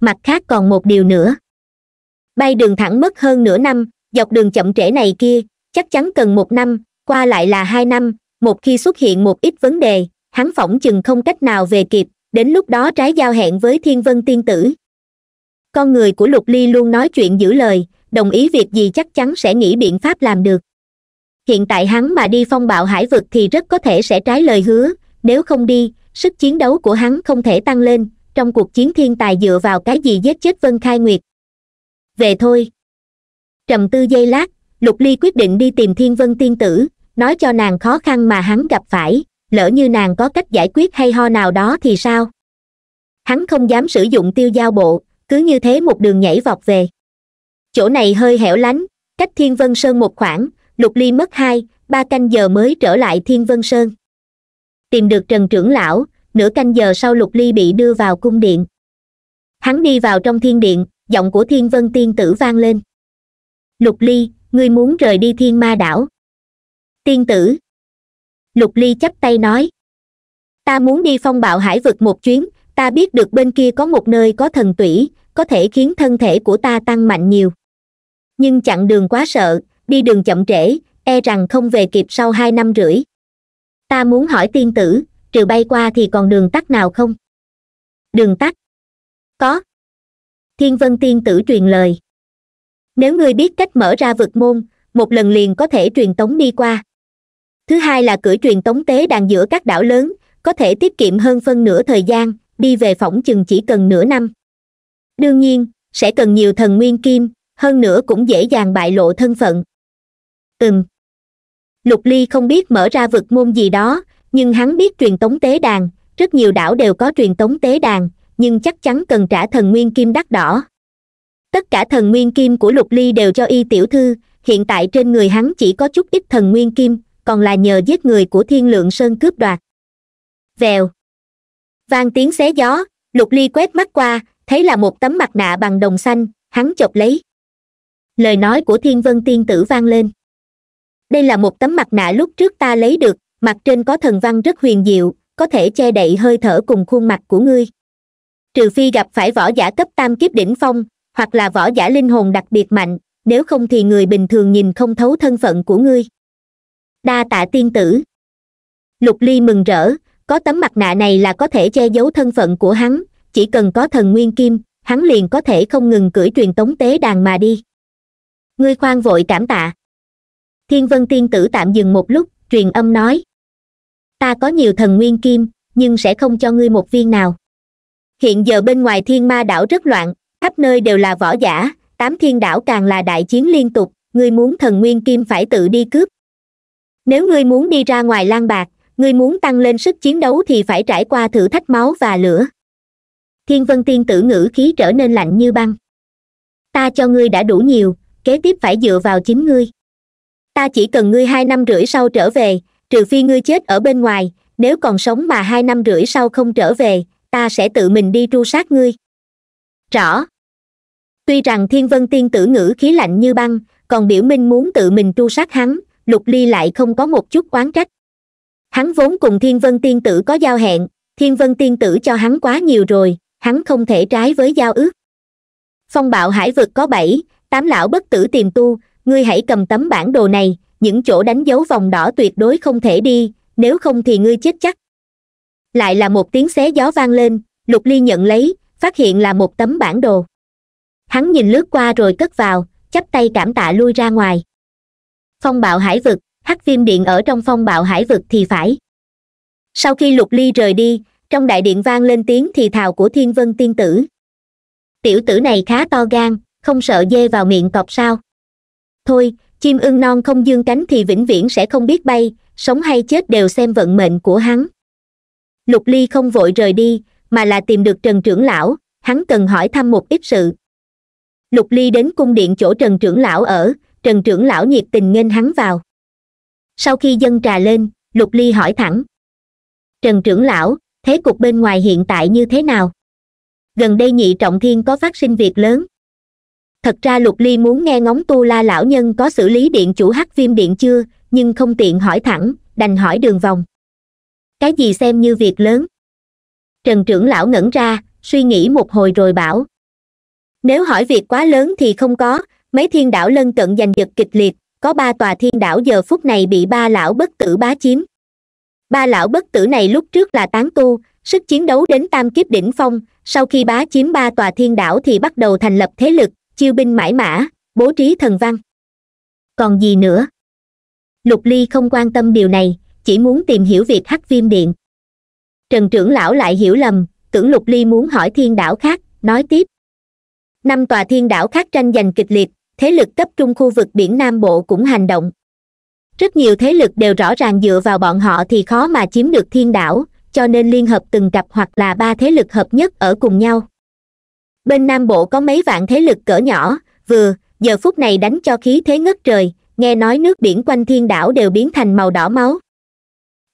mặt khác còn một điều nữa bay đường thẳng mất hơn nửa năm dọc đường chậm trễ này kia chắc chắn cần một năm qua lại là hai năm một khi xuất hiện một ít vấn đề hắn phỏng chừng không cách nào về kịp đến lúc đó trái giao hẹn với thiên vân tiên tử con người của lục ly luôn nói chuyện giữ lời đồng ý việc gì chắc chắn sẽ nghĩ biện pháp làm được hiện tại hắn mà đi phong bạo hải vực thì rất có thể sẽ trái lời hứa nếu không đi sức chiến đấu của hắn không thể tăng lên trong cuộc chiến thiên tài dựa vào cái gì giết chết vân khai nguyệt về thôi trầm tư giây lát lục ly quyết định đi tìm thiên vân tiên tử nói cho nàng khó khăn mà hắn gặp phải lỡ như nàng có cách giải quyết hay ho nào đó thì sao hắn không dám sử dụng tiêu giao bộ cứ như thế một đường nhảy vọt về chỗ này hơi hẻo lánh cách thiên vân sơn một khoảng lục ly mất hai ba canh giờ mới trở lại thiên vân sơn tìm được trần trưởng lão nửa canh giờ sau lục ly bị đưa vào cung điện hắn đi vào trong thiên điện giọng của thiên vân tiên tử vang lên lục ly ngươi muốn rời đi thiên ma đảo tiên tử lục ly chắp tay nói ta muốn đi phong bạo hải vực một chuyến ta biết được bên kia có một nơi có thần tủy có thể khiến thân thể của ta tăng mạnh nhiều nhưng chặn đường quá sợ đi đường chậm trễ e rằng không về kịp sau hai năm rưỡi ta muốn hỏi tiên tử trừ bay qua thì còn đường tắt nào không đường tắt có thiên vân tiên tử truyền lời nếu ngươi biết cách mở ra vực môn một lần liền có thể truyền tống đi qua thứ hai là cử truyền tống tế đàn giữa các đảo lớn có thể tiết kiệm hơn phân nửa thời gian đi về phỏng chừng chỉ cần nửa năm đương nhiên sẽ cần nhiều thần nguyên kim hơn nữa cũng dễ dàng bại lộ thân phận ừm lục ly không biết mở ra vực môn gì đó nhưng hắn biết truyền tống tế đàn rất nhiều đảo đều có truyền tống tế đàn nhưng chắc chắn cần trả thần nguyên kim đắt đỏ tất cả thần nguyên kim của lục ly đều cho y tiểu thư hiện tại trên người hắn chỉ có chút ít thần nguyên kim còn là nhờ giết người của thiên lượng sơn cướp đoạt vèo vang tiếng xé gió lục ly quét mắt qua thấy là một tấm mặt nạ bằng đồng xanh hắn chộp lấy lời nói của thiên vân tiên tử vang lên đây là một tấm mặt nạ lúc trước ta lấy được mặt trên có thần văn rất huyền diệu có thể che đậy hơi thở cùng khuôn mặt của ngươi trừ phi gặp phải võ giả cấp tam kiếp đỉnh phong hoặc là võ giả linh hồn đặc biệt mạnh nếu không thì người bình thường nhìn không thấu thân phận của ngươi đa tạ tiên tử lục ly mừng rỡ có tấm mặt nạ này là có thể che giấu thân phận của hắn chỉ cần có thần nguyên kim hắn liền có thể không ngừng cưỡi truyền tống tế đàn mà đi ngươi khoan vội cảm tạ thiên vân tiên tử tạm dừng một lúc truyền âm nói ta có nhiều thần nguyên kim nhưng sẽ không cho ngươi một viên nào hiện giờ bên ngoài thiên ma đảo rất loạn khắp nơi đều là võ giả tám thiên đảo càng là đại chiến liên tục ngươi muốn thần nguyên kim phải tự đi cướp nếu ngươi muốn đi ra ngoài lan bạc ngươi muốn tăng lên sức chiến đấu thì phải trải qua thử thách máu và lửa thiên vân tiên tử ngữ khí trở nên lạnh như băng ta cho ngươi đã đủ nhiều kế tiếp phải dựa vào chính ngươi ta chỉ cần ngươi hai năm rưỡi sau trở về trừ phi ngươi chết ở bên ngoài nếu còn sống mà hai năm rưỡi sau không trở về ta sẽ tự mình đi tru sát ngươi rõ tuy rằng thiên vân tiên tử ngữ khí lạnh như băng còn biểu minh muốn tự mình tru sát hắn lục ly lại không có một chút oán trách hắn vốn cùng thiên vân tiên tử có giao hẹn thiên vân tiên tử cho hắn quá nhiều rồi hắn không thể trái với giao ước phong bạo hải vực có bảy tám lão bất tử tìm tu ngươi hãy cầm tấm bản đồ này những chỗ đánh dấu vòng đỏ tuyệt đối không thể đi nếu không thì ngươi chết chắc lại là một tiếng xé gió vang lên lục ly nhận lấy phát hiện là một tấm bản đồ hắn nhìn lướt qua rồi cất vào chắp tay cảm tạ lui ra ngoài phong bạo hải vực hắc viêm điện ở trong phong bạo hải vực thì phải sau khi lục ly rời đi trong đại điện vang lên tiếng thì thào của thiên vân tiên tử tiểu tử này khá to gan không sợ dê vào miệng cọp sao thôi chim ưng non không dương cánh thì vĩnh viễn sẽ không biết bay sống hay chết đều xem vận mệnh của hắn lục ly không vội rời đi mà là tìm được trần trưởng lão hắn cần hỏi thăm một ít sự lục ly đến cung điện chỗ trần trưởng lão ở trần trưởng lão nhiệt tình nghênh hắn vào sau khi dân trà lên lục ly hỏi thẳng trần trưởng lão thế cục bên ngoài hiện tại như thế nào gần đây nhị trọng thiên có phát sinh việc lớn thật ra lục ly muốn nghe ngóng tu la lão nhân có xử lý điện chủ hắc viêm điện chưa nhưng không tiện hỏi thẳng đành hỏi đường vòng cái gì xem như việc lớn trần trưởng lão ngẩn ra suy nghĩ một hồi rồi bảo nếu hỏi việc quá lớn thì không có mấy thiên đảo lân cận giành giật kịch liệt có ba tòa thiên đảo giờ phút này bị ba lão bất tử bá chiếm ba lão bất tử này lúc trước là tán tu sức chiến đấu đến tam kiếp đỉnh phong sau khi bá chiếm ba tòa thiên đảo thì bắt đầu thành lập thế lực chiêu binh mãi mã bố trí thần văn còn gì nữa lục ly không quan tâm điều này chỉ muốn tìm hiểu việc hắc viêm điện trần trưởng lão lại hiểu lầm tưởng lục ly muốn hỏi thiên đảo khác nói tiếp năm tòa thiên đảo khác tranh giành kịch liệt thế lực tập trung khu vực biển nam bộ cũng hành động rất nhiều thế lực đều rõ ràng dựa vào bọn họ thì khó mà chiếm được thiên đảo cho nên liên hợp từng cặp hoặc là ba thế lực hợp nhất ở cùng nhau bên nam bộ có mấy vạn thế lực cỡ nhỏ vừa giờ phút này đánh cho khí thế ngất trời nghe nói nước biển quanh thiên đảo đều biến thành màu đỏ máu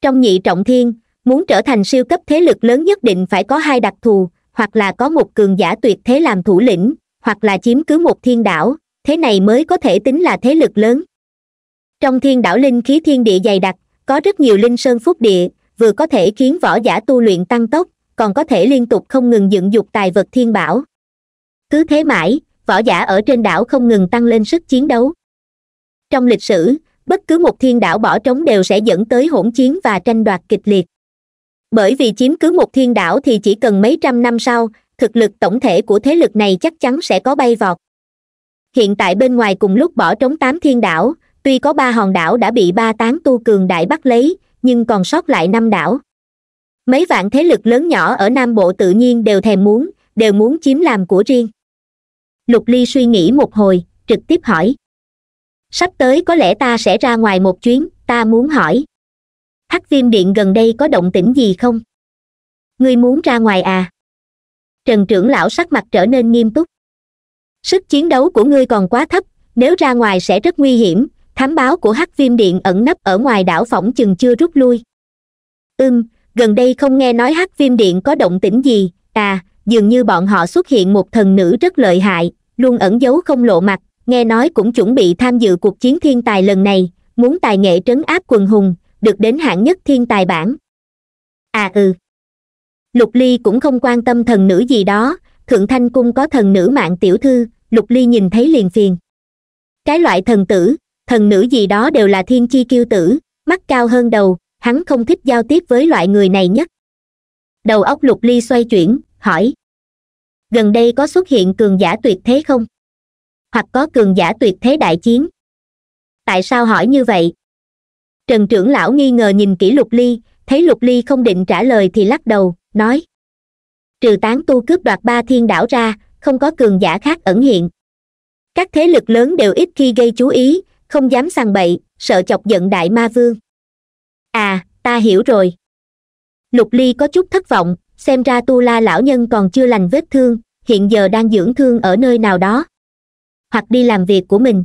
trong nhị trọng thiên muốn trở thành siêu cấp thế lực lớn nhất định phải có hai đặc thù hoặc là có một cường giả tuyệt thế làm thủ lĩnh hoặc là chiếm cứ một thiên đảo thế này mới có thể tính là thế lực lớn trong thiên đảo linh khí thiên địa dày đặc có rất nhiều linh sơn phúc địa vừa có thể khiến võ giả tu luyện tăng tốc còn có thể liên tục không ngừng dựng dục tài vật thiên bảo cứ thế mãi võ giả ở trên đảo không ngừng tăng lên sức chiến đấu trong lịch sử bất cứ một thiên đảo bỏ trống đều sẽ dẫn tới hỗn chiến và tranh đoạt kịch liệt bởi vì chiếm cứ một thiên đảo thì chỉ cần mấy trăm năm sau thực lực tổng thể của thế lực này chắc chắn sẽ có bay vọt hiện tại bên ngoài cùng lúc bỏ trống tám thiên đảo tuy có ba hòn đảo đã bị ba tán tu cường đại bắt lấy nhưng còn sót lại năm đảo mấy vạn thế lực lớn nhỏ ở nam bộ tự nhiên đều thèm muốn đều muốn chiếm làm của riêng lục ly suy nghĩ một hồi trực tiếp hỏi sắp tới có lẽ ta sẽ ra ngoài một chuyến ta muốn hỏi hắc viêm điện gần đây có động tĩnh gì không ngươi muốn ra ngoài à trần trưởng lão sắc mặt trở nên nghiêm túc sức chiến đấu của ngươi còn quá thấp nếu ra ngoài sẽ rất nguy hiểm thám báo của hắc viêm điện ẩn nấp ở ngoài đảo phỏng chừng chưa rút lui ưm gần đây không nghe nói hắc viêm điện có động tĩnh gì à dường như bọn họ xuất hiện một thần nữ rất lợi hại luôn ẩn giấu không lộ mặt nghe nói cũng chuẩn bị tham dự cuộc chiến thiên tài lần này muốn tài nghệ trấn áp quần hùng được đến hạng nhất thiên tài bản à ừ lục ly cũng không quan tâm thần nữ gì đó thượng thanh cung có thần nữ mạng tiểu thư lục ly nhìn thấy liền phiền cái loại thần tử thần nữ gì đó đều là thiên chi kiêu tử mắt cao hơn đầu hắn không thích giao tiếp với loại người này nhất đầu óc lục ly xoay chuyển hỏi gần đây có xuất hiện cường giả tuyệt thế không hoặc có cường giả tuyệt thế đại chiến tại sao hỏi như vậy trần trưởng lão nghi ngờ nhìn kỹ lục ly thấy lục ly không định trả lời thì lắc đầu nói trừ tán tu cướp đoạt ba thiên đảo ra không có cường giả khác ẩn hiện các thế lực lớn đều ít khi gây chú ý không dám sàng bậy sợ chọc giận đại ma vương à ta hiểu rồi lục ly có chút thất vọng xem ra tu la lão nhân còn chưa lành vết thương hiện giờ đang dưỡng thương ở nơi nào đó hoặc đi làm việc của mình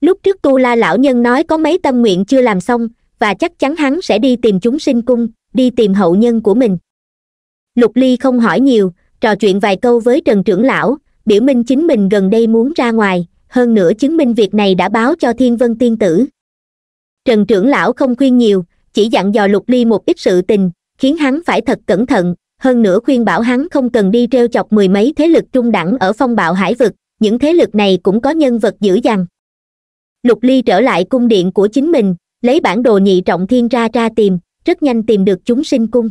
lúc trước tu la lão nhân nói có mấy tâm nguyện chưa làm xong và chắc chắn hắn sẽ đi tìm chúng sinh cung đi tìm hậu nhân của mình lục ly không hỏi nhiều trò chuyện vài câu với trần trưởng lão biểu minh chính mình gần đây muốn ra ngoài hơn nữa chứng minh việc này đã báo cho thiên vân tiên tử trần trưởng lão không khuyên nhiều chỉ dặn dò lục ly một ít sự tình khiến hắn phải thật cẩn thận hơn nữa khuyên bảo hắn không cần đi t chọc mười mấy thế lực trung đẳng ở phong bạo hải vực những thế lực này cũng có nhân vật dữ dằn lục ly trở lại cung điện của chính mình lấy bản đồ nhị trọng thiên ra tra tìm rất nhanh tìm được chúng sinh cung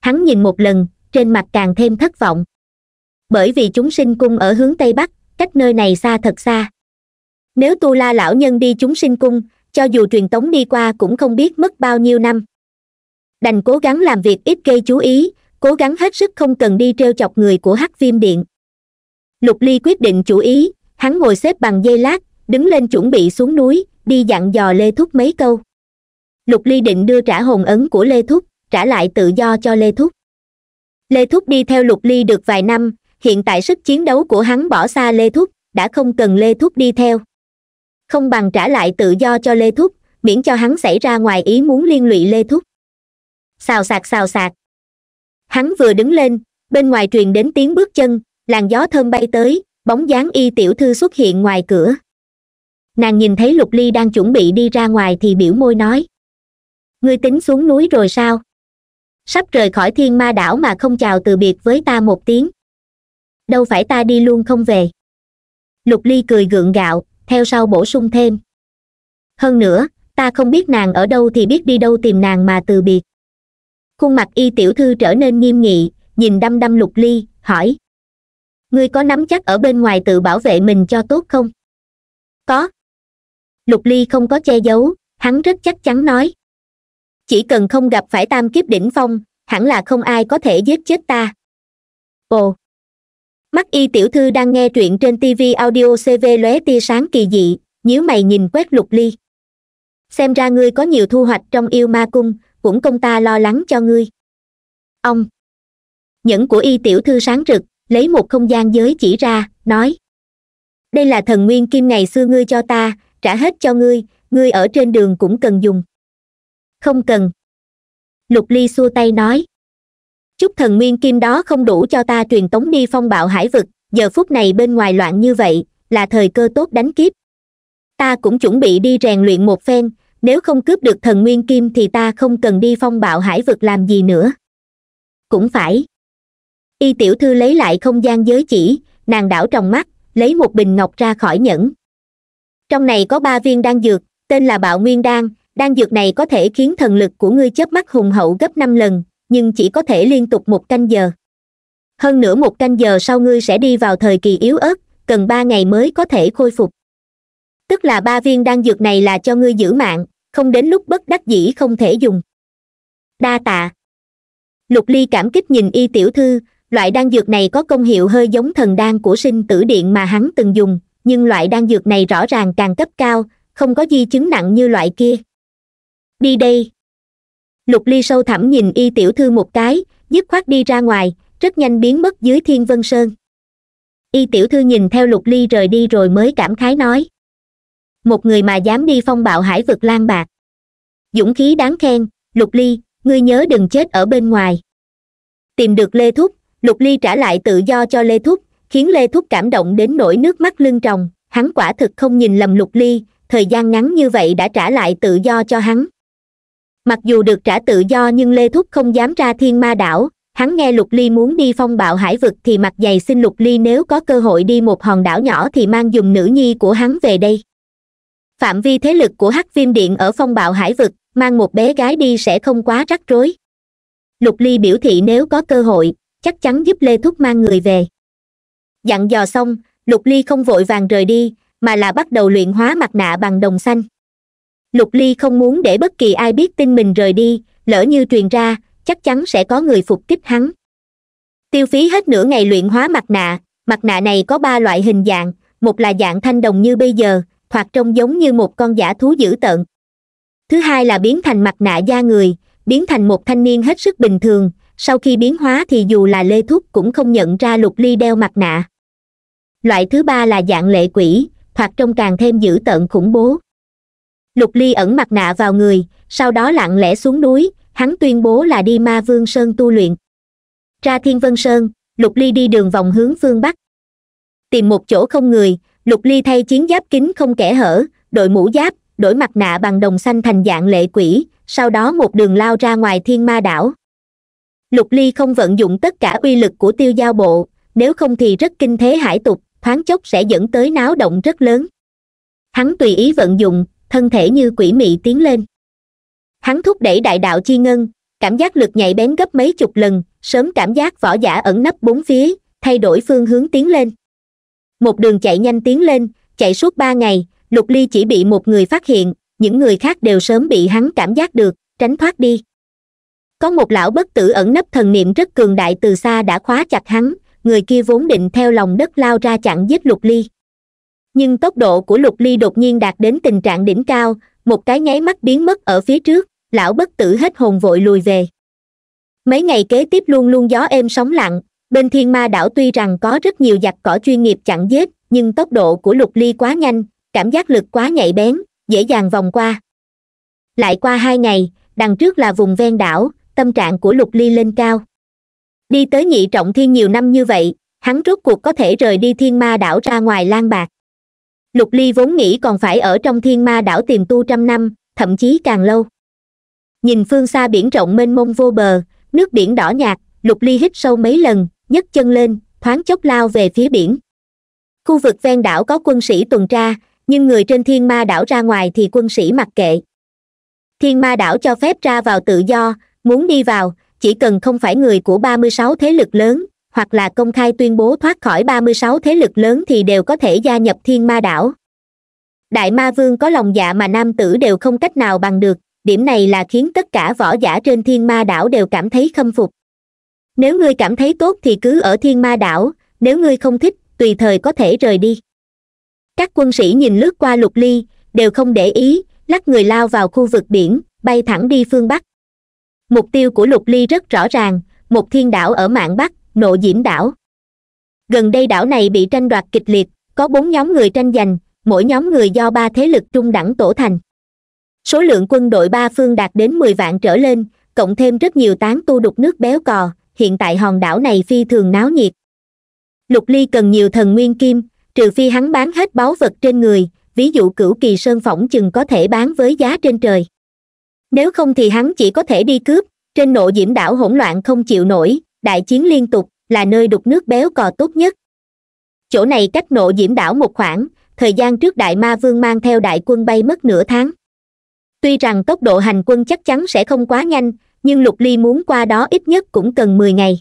hắn nhìn một lần trên mặt càng thêm thất vọng bởi vì chúng sinh cung ở hướng tây bắc cách nơi này xa thật xa nếu tu la lão nhân đi chúng sinh cung cho dù truyền tống đi qua cũng không biết mất bao nhiêu năm đành cố gắng làm việc ít gây chú ý cố gắng hết sức không cần đi t chọc người của hắc viêm điện lục ly quyết định chủ ý hắn ngồi xếp bằng dây lát đứng lên chuẩn bị xuống núi đi dặn dò lê thúc mấy câu lục ly định đưa trả hồn ấn của lê thúc trả lại tự do cho lê thúc lê thúc đi theo lục ly được vài năm hiện tại sức chiến đấu của hắn bỏ xa lê thúc đã không cần lê thúc đi theo không bằng trả lại tự do cho lê thúc miễn cho hắn xảy ra ngoài ý muốn liên lụy lê thúc xào sạc xào sạc hắn vừa đứng lên bên ngoài truyền đến tiếng bước chân làn gió thơm bay tới bóng dáng y tiểu thư xuất hiện ngoài cửa nàng nhìn thấy lục ly đang chuẩn bị đi ra ngoài thì biểu môi nói ngươi tính xuống núi rồi sao sắp rời khỏi thiên ma đảo mà không chào từ biệt với ta một tiếng đâu phải ta đi luôn không về lục ly cười gượng gạo theo sau bổ sung thêm hơn nữa ta không biết nàng ở đâu thì biết đi đâu tìm nàng mà từ biệt khuôn mặt y tiểu thư trở nên nghiêm nghị nhìn đăm đăm lục ly hỏi ngươi có nắm chắc ở bên ngoài tự bảo vệ mình cho tốt không có lục ly không có che giấu hắn rất chắc chắn nói chỉ cần không gặp phải tam kiếp đỉnh phong hẳn là không ai có thể giết chết ta ồ mắt y tiểu thư đang nghe truyện trên tv audio cv lóe tia sáng kỳ dị nhíu mày nhìn quét lục ly xem ra ngươi có nhiều thu hoạch trong yêu ma cung cũng công ta lo lắng cho ngươi ông nhẫn của y tiểu thư sáng rực lấy một không gian giới chỉ ra nói đây là thần nguyên kim ngày xưa ngươi cho ta trả hết cho ngươi ngươi ở trên đường cũng cần dùng không cần lục ly xua tay nói chút thần nguyên kim đó không đủ cho ta truyền tống đi phong bạo hải vực giờ phút này bên ngoài loạn như vậy là thời cơ tốt đánh kiếp ta cũng chuẩn bị đi rèn luyện một phen nếu không cướp được thần nguyên kim thì ta không cần đi phong bạo hải vực làm gì nữa cũng phải y tiểu thư lấy lại không gian giới chỉ nàng đảo trong mắt lấy một bình ngọc ra khỏi nhẫn trong này có ba viên đan dược tên là bạo nguyên đan đan dược này có thể khiến thần lực của ngươi chớp mắt hùng hậu gấp năm lần nhưng chỉ có thể liên tục một canh giờ hơn nữa một canh giờ sau ngươi sẽ đi vào thời kỳ yếu ớt cần ba ngày mới có thể khôi phục tức là ba viên đan dược này là cho ngươi giữ mạng không đến lúc bất đắc dĩ không thể dùng đa tạ lục ly cảm kích nhìn y tiểu thư loại đan dược này có công hiệu hơi giống thần đan của sinh tử điện mà hắn từng dùng nhưng loại đan dược này rõ ràng càng cấp cao không có di chứng nặng như loại kia đi đây lục ly sâu thẳm nhìn y tiểu thư một cái dứt khoát đi ra ngoài rất nhanh biến mất dưới thiên vân sơn y tiểu thư nhìn theo lục ly rời đi rồi mới cảm khái nói một người mà dám đi phong bạo hải vực lan bạc dũng khí đáng khen lục ly ngươi nhớ đừng chết ở bên ngoài tìm được lê thúc lục ly trả lại tự do cho lê thúc khiến lê thúc cảm động đến nỗi nước mắt lưng tròng hắn quả thực không nhìn lầm lục ly thời gian ngắn như vậy đã trả lại tự do cho hắn mặc dù được trả tự do nhưng lê thúc không dám ra thiên ma đảo hắn nghe lục ly muốn đi phong bạo hải vực thì mặt dày xin lục ly nếu có cơ hội đi một hòn đảo nhỏ thì mang dùng nữ nhi của hắn về đây phạm vi thế lực của hắc viêm điện ở phong bạo hải vực mang một bé gái đi sẽ không quá rắc rối lục ly biểu thị nếu có cơ hội chắc chắn giúp lê thúc mang người về dặn dò xong lục ly không vội vàng rời đi mà là bắt đầu luyện hóa mặt nạ bằng đồng xanh lục ly không muốn để bất kỳ ai biết tin mình rời đi lỡ như truyền ra chắc chắn sẽ có người phục kích hắn tiêu phí hết nửa ngày luyện hóa mặt nạ mặt nạ này có ba loại hình dạng một là dạng thanh đồng như bây giờ hoặc trông giống như một con giả thú dữ tợn thứ hai là biến thành mặt nạ da người biến thành một thanh niên hết sức bình thường sau khi biến hóa thì dù là lê thúc cũng không nhận ra lục ly đeo mặt nạ loại thứ ba là dạng lệ quỷ hoặc trông càng thêm dữ tợn khủng bố lục ly ẩn mặt nạ vào người sau đó lặng lẽ xuống núi hắn tuyên bố là đi ma vương sơn tu luyện ra thiên vân sơn lục ly đi đường vòng hướng phương bắc tìm một chỗ không người lục ly thay chiến giáp kính không kẽ hở đội mũ giáp đổi mặt nạ bằng đồng xanh thành dạng lệ quỷ sau đó một đường lao ra ngoài thiên ma đảo lục ly không vận dụng tất cả uy lực của tiêu giao bộ nếu không thì rất kinh thế hải tục thoáng chốc sẽ dẫn tới náo động rất lớn hắn tùy ý vận dụng thân thể như quỷ mị tiến lên hắn thúc đẩy đại đạo chi ngân cảm giác lực nhạy bén gấp mấy chục lần sớm cảm giác vỏ giả ẩn nấp bốn phía thay đổi phương hướng tiến lên một đường chạy nhanh tiến lên chạy suốt ba ngày lục ly chỉ bị một người phát hiện những người khác đều sớm bị hắn cảm giác được tránh thoát đi có một lão bất tử ẩn nấp thần niệm rất cường đại từ xa đã khóa chặt hắn người kia vốn định theo lòng đất lao ra chặn giết lục ly nhưng tốc độ của lục ly đột nhiên đạt đến tình trạng đỉnh cao một cái nháy mắt biến mất ở phía trước lão bất tử hết hồn vội lùi về mấy ngày kế tiếp luôn luôn gió êm sóng lặng bên thiên ma đảo tuy rằng có rất nhiều giặc cỏ chuyên nghiệp chặn giết nhưng tốc độ của lục ly quá nhanh cảm giác lực quá nhạy bén dễ dàng vòng qua lại qua hai ngày đằng trước là vùng ven đảo tâm trạng của lục ly lên cao đi tới nhị trọng thiên nhiều năm như vậy hắn rốt cuộc có thể rời đi thiên ma đảo ra ngoài lan bạc lục ly vốn nghĩ còn phải ở trong thiên ma đảo tìm tu trăm năm thậm chí càng lâu nhìn phương xa biển rộng mênh mông vô bờ nước biển đỏ nhạt lục ly hít sâu mấy lần nhấc chân lên thoáng chốc lao về phía biển khu vực ven đảo có quân sĩ tuần tra nhưng người trên thiên ma đảo ra ngoài thì quân sĩ mặc kệ thiên ma đảo cho phép ra vào tự do muốn đi vào chỉ cần không phải người của ba mươi sáu thế lực lớn hoặc là công khai tuyên bố thoát khỏi ba mươi sáu thế lực lớn thì đều có thể gia nhập thiên ma đảo đại ma vương có lòng dạ mà nam tử đều không cách nào bằng được điểm này là khiến tất cả võ giả trên thiên ma đảo đều cảm thấy khâm phục nếu ngươi cảm thấy tốt thì cứ ở thiên ma đảo nếu ngươi không thích tùy thời có thể rời đi các quân sĩ nhìn lướt qua lục ly đều không để ý lắc người lao vào khu vực biển bay thẳng đi phương bắc mục tiêu của lục ly rất rõ ràng một thiên đảo ở mạng bắc nộ diễm đảo gần đây đảo này bị tranh đoạt kịch liệt có bốn nhóm người tranh giành mỗi nhóm người do ba thế lực trung đẳng tổ thành số lượng quân đội ba phương đạt đến mười vạn trở lên cộng thêm rất nhiều tán tu đục nước béo cò hiện tại hòn đảo này phi thường náo nhiệt lục ly cần nhiều thần nguyên kim trừ phi hắn bán hết báu vật trên người ví dụ cửu kỳ sơn phỏng chừng có thể bán với giá trên trời nếu không thì hắn chỉ có thể đi cướp trên nộ diễm đảo hỗn loạn không chịu nổi đại chiến liên tục là nơi đục nước béo cò tốt nhất chỗ này cách nộ diễm đảo một khoảng thời gian trước đại ma vương mang theo đại quân bay mất nửa tháng tuy rằng tốc độ hành quân chắc chắn sẽ không quá nhanh nhưng lục ly muốn qua đó ít nhất cũng cần mười ngày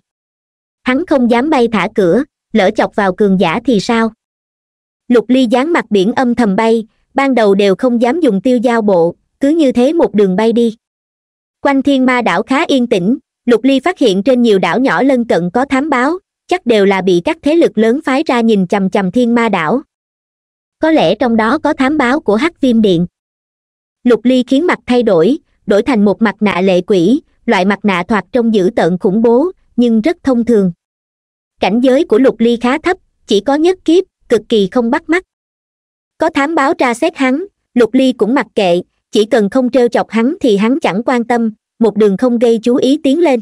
hắn không dám bay thả cửa lỡ chọc vào cường giả thì sao lục ly dán mặt biển âm thầm bay ban đầu đều không dám dùng tiêu giao bộ cứ như thế một đường bay đi quanh thiên ma đảo khá yên tĩnh lục ly phát hiện trên nhiều đảo nhỏ lân cận có thám báo chắc đều là bị các thế lực lớn phái ra nhìn chằm chằm thiên ma đảo có lẽ trong đó có thám báo của hắc viêm điện lục ly khiến mặt thay đổi đổi thành một mặt nạ lệ quỷ loại mặt nạ thoạt trông dữ tợn khủng bố nhưng rất thông thường cảnh giới của lục ly khá thấp chỉ có nhất kiếp cực kỳ không bắt mắt có thám báo tra xét hắn lục ly cũng mặc kệ chỉ cần không t chọc hắn thì hắn chẳng quan tâm một đường không gây chú ý tiến lên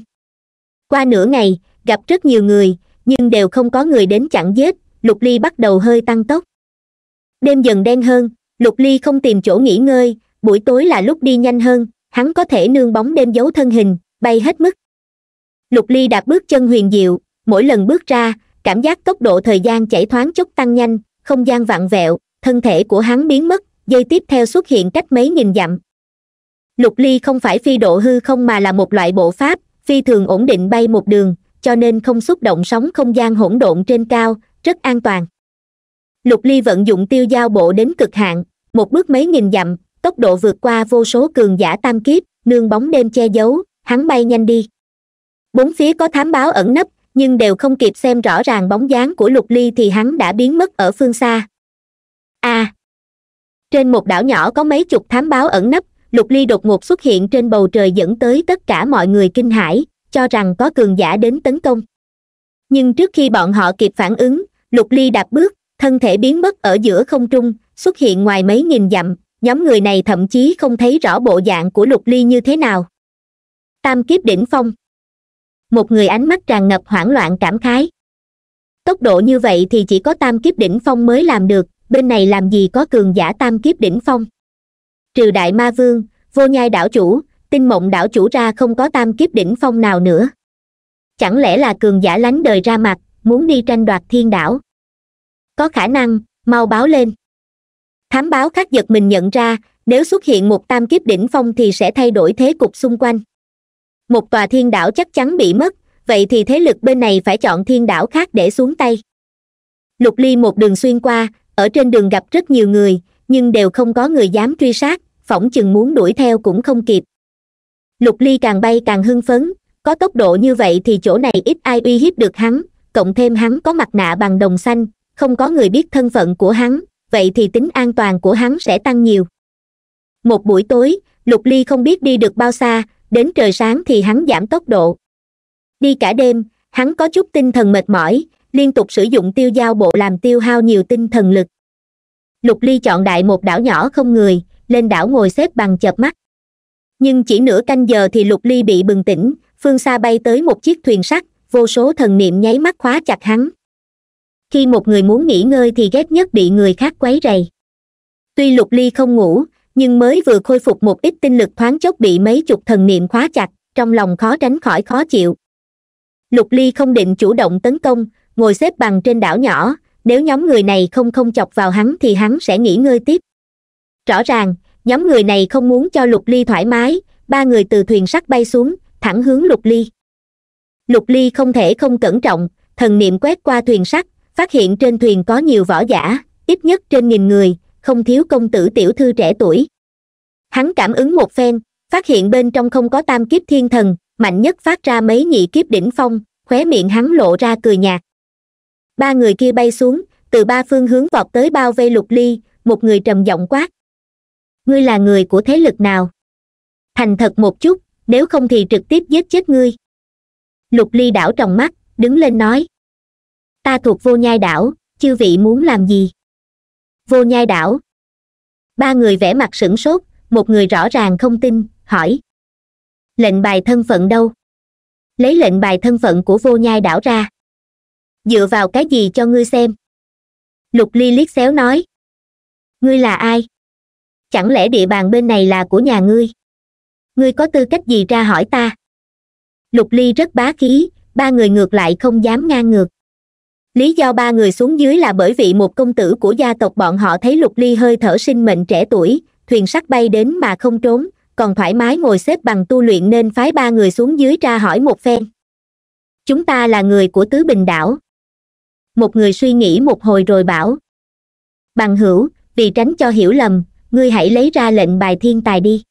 qua nửa ngày gặp rất nhiều người nhưng đều không có người đến chặn giết lục ly bắt đầu hơi tăng tốc đêm dần đen hơn lục ly không tìm chỗ nghỉ ngơi buổi tối là lúc đi nhanh hơn hắn có thể nương bóng đêm giấu thân hình bay hết mức lục ly đạp bước chân huyền diệu mỗi lần bước ra cảm giác tốc độ thời gian chảy thoáng chốc tăng nhanh không gian vặn vẹo thân thể của hắn biến mất dây tiếp theo xuất hiện cách mấy nghìn dặm lục ly không phải phi độ hư không mà là một loại bộ pháp phi thường ổn định bay một đường cho nên không xúc động sóng không gian hỗn độn trên cao rất an toàn lục ly vận dụng tiêu giao bộ đến cực hạn một bước mấy nghìn dặm tốc độ vượt qua vô số cường giả tam kiếp nương bóng đêm che giấu hắn bay nhanh đi bốn phía có thám báo ẩn nấp nhưng đều không kịp xem rõ ràng bóng dáng của lục ly thì hắn đã biến mất ở phương xa a à, trên một đảo nhỏ có mấy chục thám báo ẩn nấp lục ly đột ngột xuất hiện trên bầu trời dẫn tới tất cả mọi người kinh hãi cho rằng có cường giả đến tấn công nhưng trước khi bọn họ kịp phản ứng lục ly đạp bước thân thể biến mất ở giữa không trung xuất hiện ngoài mấy nghìn dặm nhóm người này thậm chí không thấy rõ bộ dạng của lục ly như thế nào tam kiếp đỉnh phong một người ánh mắt tràn ngập hoảng loạn cảm khái tốc độ như vậy thì chỉ có tam kiếp đỉnh phong mới làm được bên này làm gì có cường giả tam kiếp đỉnh phong trừ đại ma vương vô nhai đảo chủ tinh mộng đảo chủ ra không có tam kiếp đỉnh phong nào nữa chẳng lẽ là cường giả lánh đời ra mặt muốn đi tranh đoạt thiên đảo có khả năng mau báo lên thám báo khác giật mình nhận ra nếu xuất hiện một tam kiếp đỉnh phong thì sẽ thay đổi thế cục xung quanh một tòa thiên đảo chắc chắn bị mất vậy thì thế lực bên này phải chọn thiên đảo khác để xuống tay lục ly một đường xuyên qua ở trên đường gặp rất nhiều người nhưng đều không có người dám truy sát phỏng chừng muốn đuổi theo cũng không kịp lục ly càng bay càng hưng phấn có tốc độ như vậy thì chỗ này ít ai uy hiếp được hắn cộng thêm hắn có mặt nạ bằng đồng xanh không có người biết thân phận của hắn vậy thì tính an toàn của hắn sẽ tăng nhiều một buổi tối lục ly không biết đi được bao xa đến trời sáng thì hắn giảm tốc độ đi cả đêm hắn có chút tinh thần mệt mỏi liên tục sử dụng tiêu giao bộ làm tiêu hao nhiều tinh thần lực lục ly chọn đại một đảo nhỏ không người lên đảo ngồi xếp bằng chợp mắt nhưng chỉ nửa canh giờ thì lục ly bị bừng tỉnh phương xa bay tới một chiếc thuyền sắt vô số thần niệm nháy mắt khóa chặt hắn khi một người muốn nghỉ ngơi thì ghét nhất bị người khác quấy rầy tuy lục ly không ngủ nhưng mới vừa khôi phục một ít tinh lực thoáng chốc bị mấy chục thần niệm khóa chặt trong lòng khó tránh khỏi khó chịu lục ly không định chủ động tấn công ngồi xếp bằng trên đảo nhỏ nếu nhóm người này không không chọc vào hắn thì hắn sẽ nghỉ ngơi tiếp rõ ràng nhóm người này không muốn cho lục ly thoải mái ba người từ thuyền sắt bay xuống thẳng hướng lục ly lục ly không thể không cẩn trọng thần niệm quét qua thuyền sắt phát hiện trên thuyền có nhiều võ giả ít nhất trên nghìn người không thiếu công tử tiểu thư trẻ tuổi hắn cảm ứng một phen phát hiện bên trong không có tam kiếp thiên thần mạnh nhất phát ra mấy nhị kiếp đỉnh phong khóe miệng hắn lộ ra cười nhạt ba người kia bay xuống từ ba phương hướng vọt tới bao vây lục ly một người trầm giọng quát ngươi là người của thế lực nào thành thật một chút nếu không thì trực tiếp giết chết ngươi lục ly đảo tròng mắt đứng lên nói ta thuộc vô nhai đảo chư vị muốn làm gì vô nhai đảo ba người vẽ mặt sửng sốt một người rõ ràng không tin hỏi lệnh bài thân phận đâu lấy lệnh bài thân phận của vô nhai đảo ra dựa vào cái gì cho ngươi xem lục ly liếc xéo nói ngươi là ai chẳng lẽ địa bàn bên này là của nhà ngươi ngươi có tư cách gì ra hỏi ta lục ly rất bá khí ba người ngược lại không dám ngang ngược lý do ba người xuống dưới là bởi vì một công tử của gia tộc bọn họ thấy lục ly hơi thở sinh mệnh trẻ tuổi thuyền sắt bay đến mà không trốn còn thoải mái ngồi xếp bằng tu luyện nên phái ba người xuống dưới tra hỏi một phen chúng ta là người của tứ bình đảo một người suy nghĩ một hồi rồi bảo bằng hữu vì tránh cho hiểu lầm ngươi hãy lấy ra lệnh bài thiên tài đi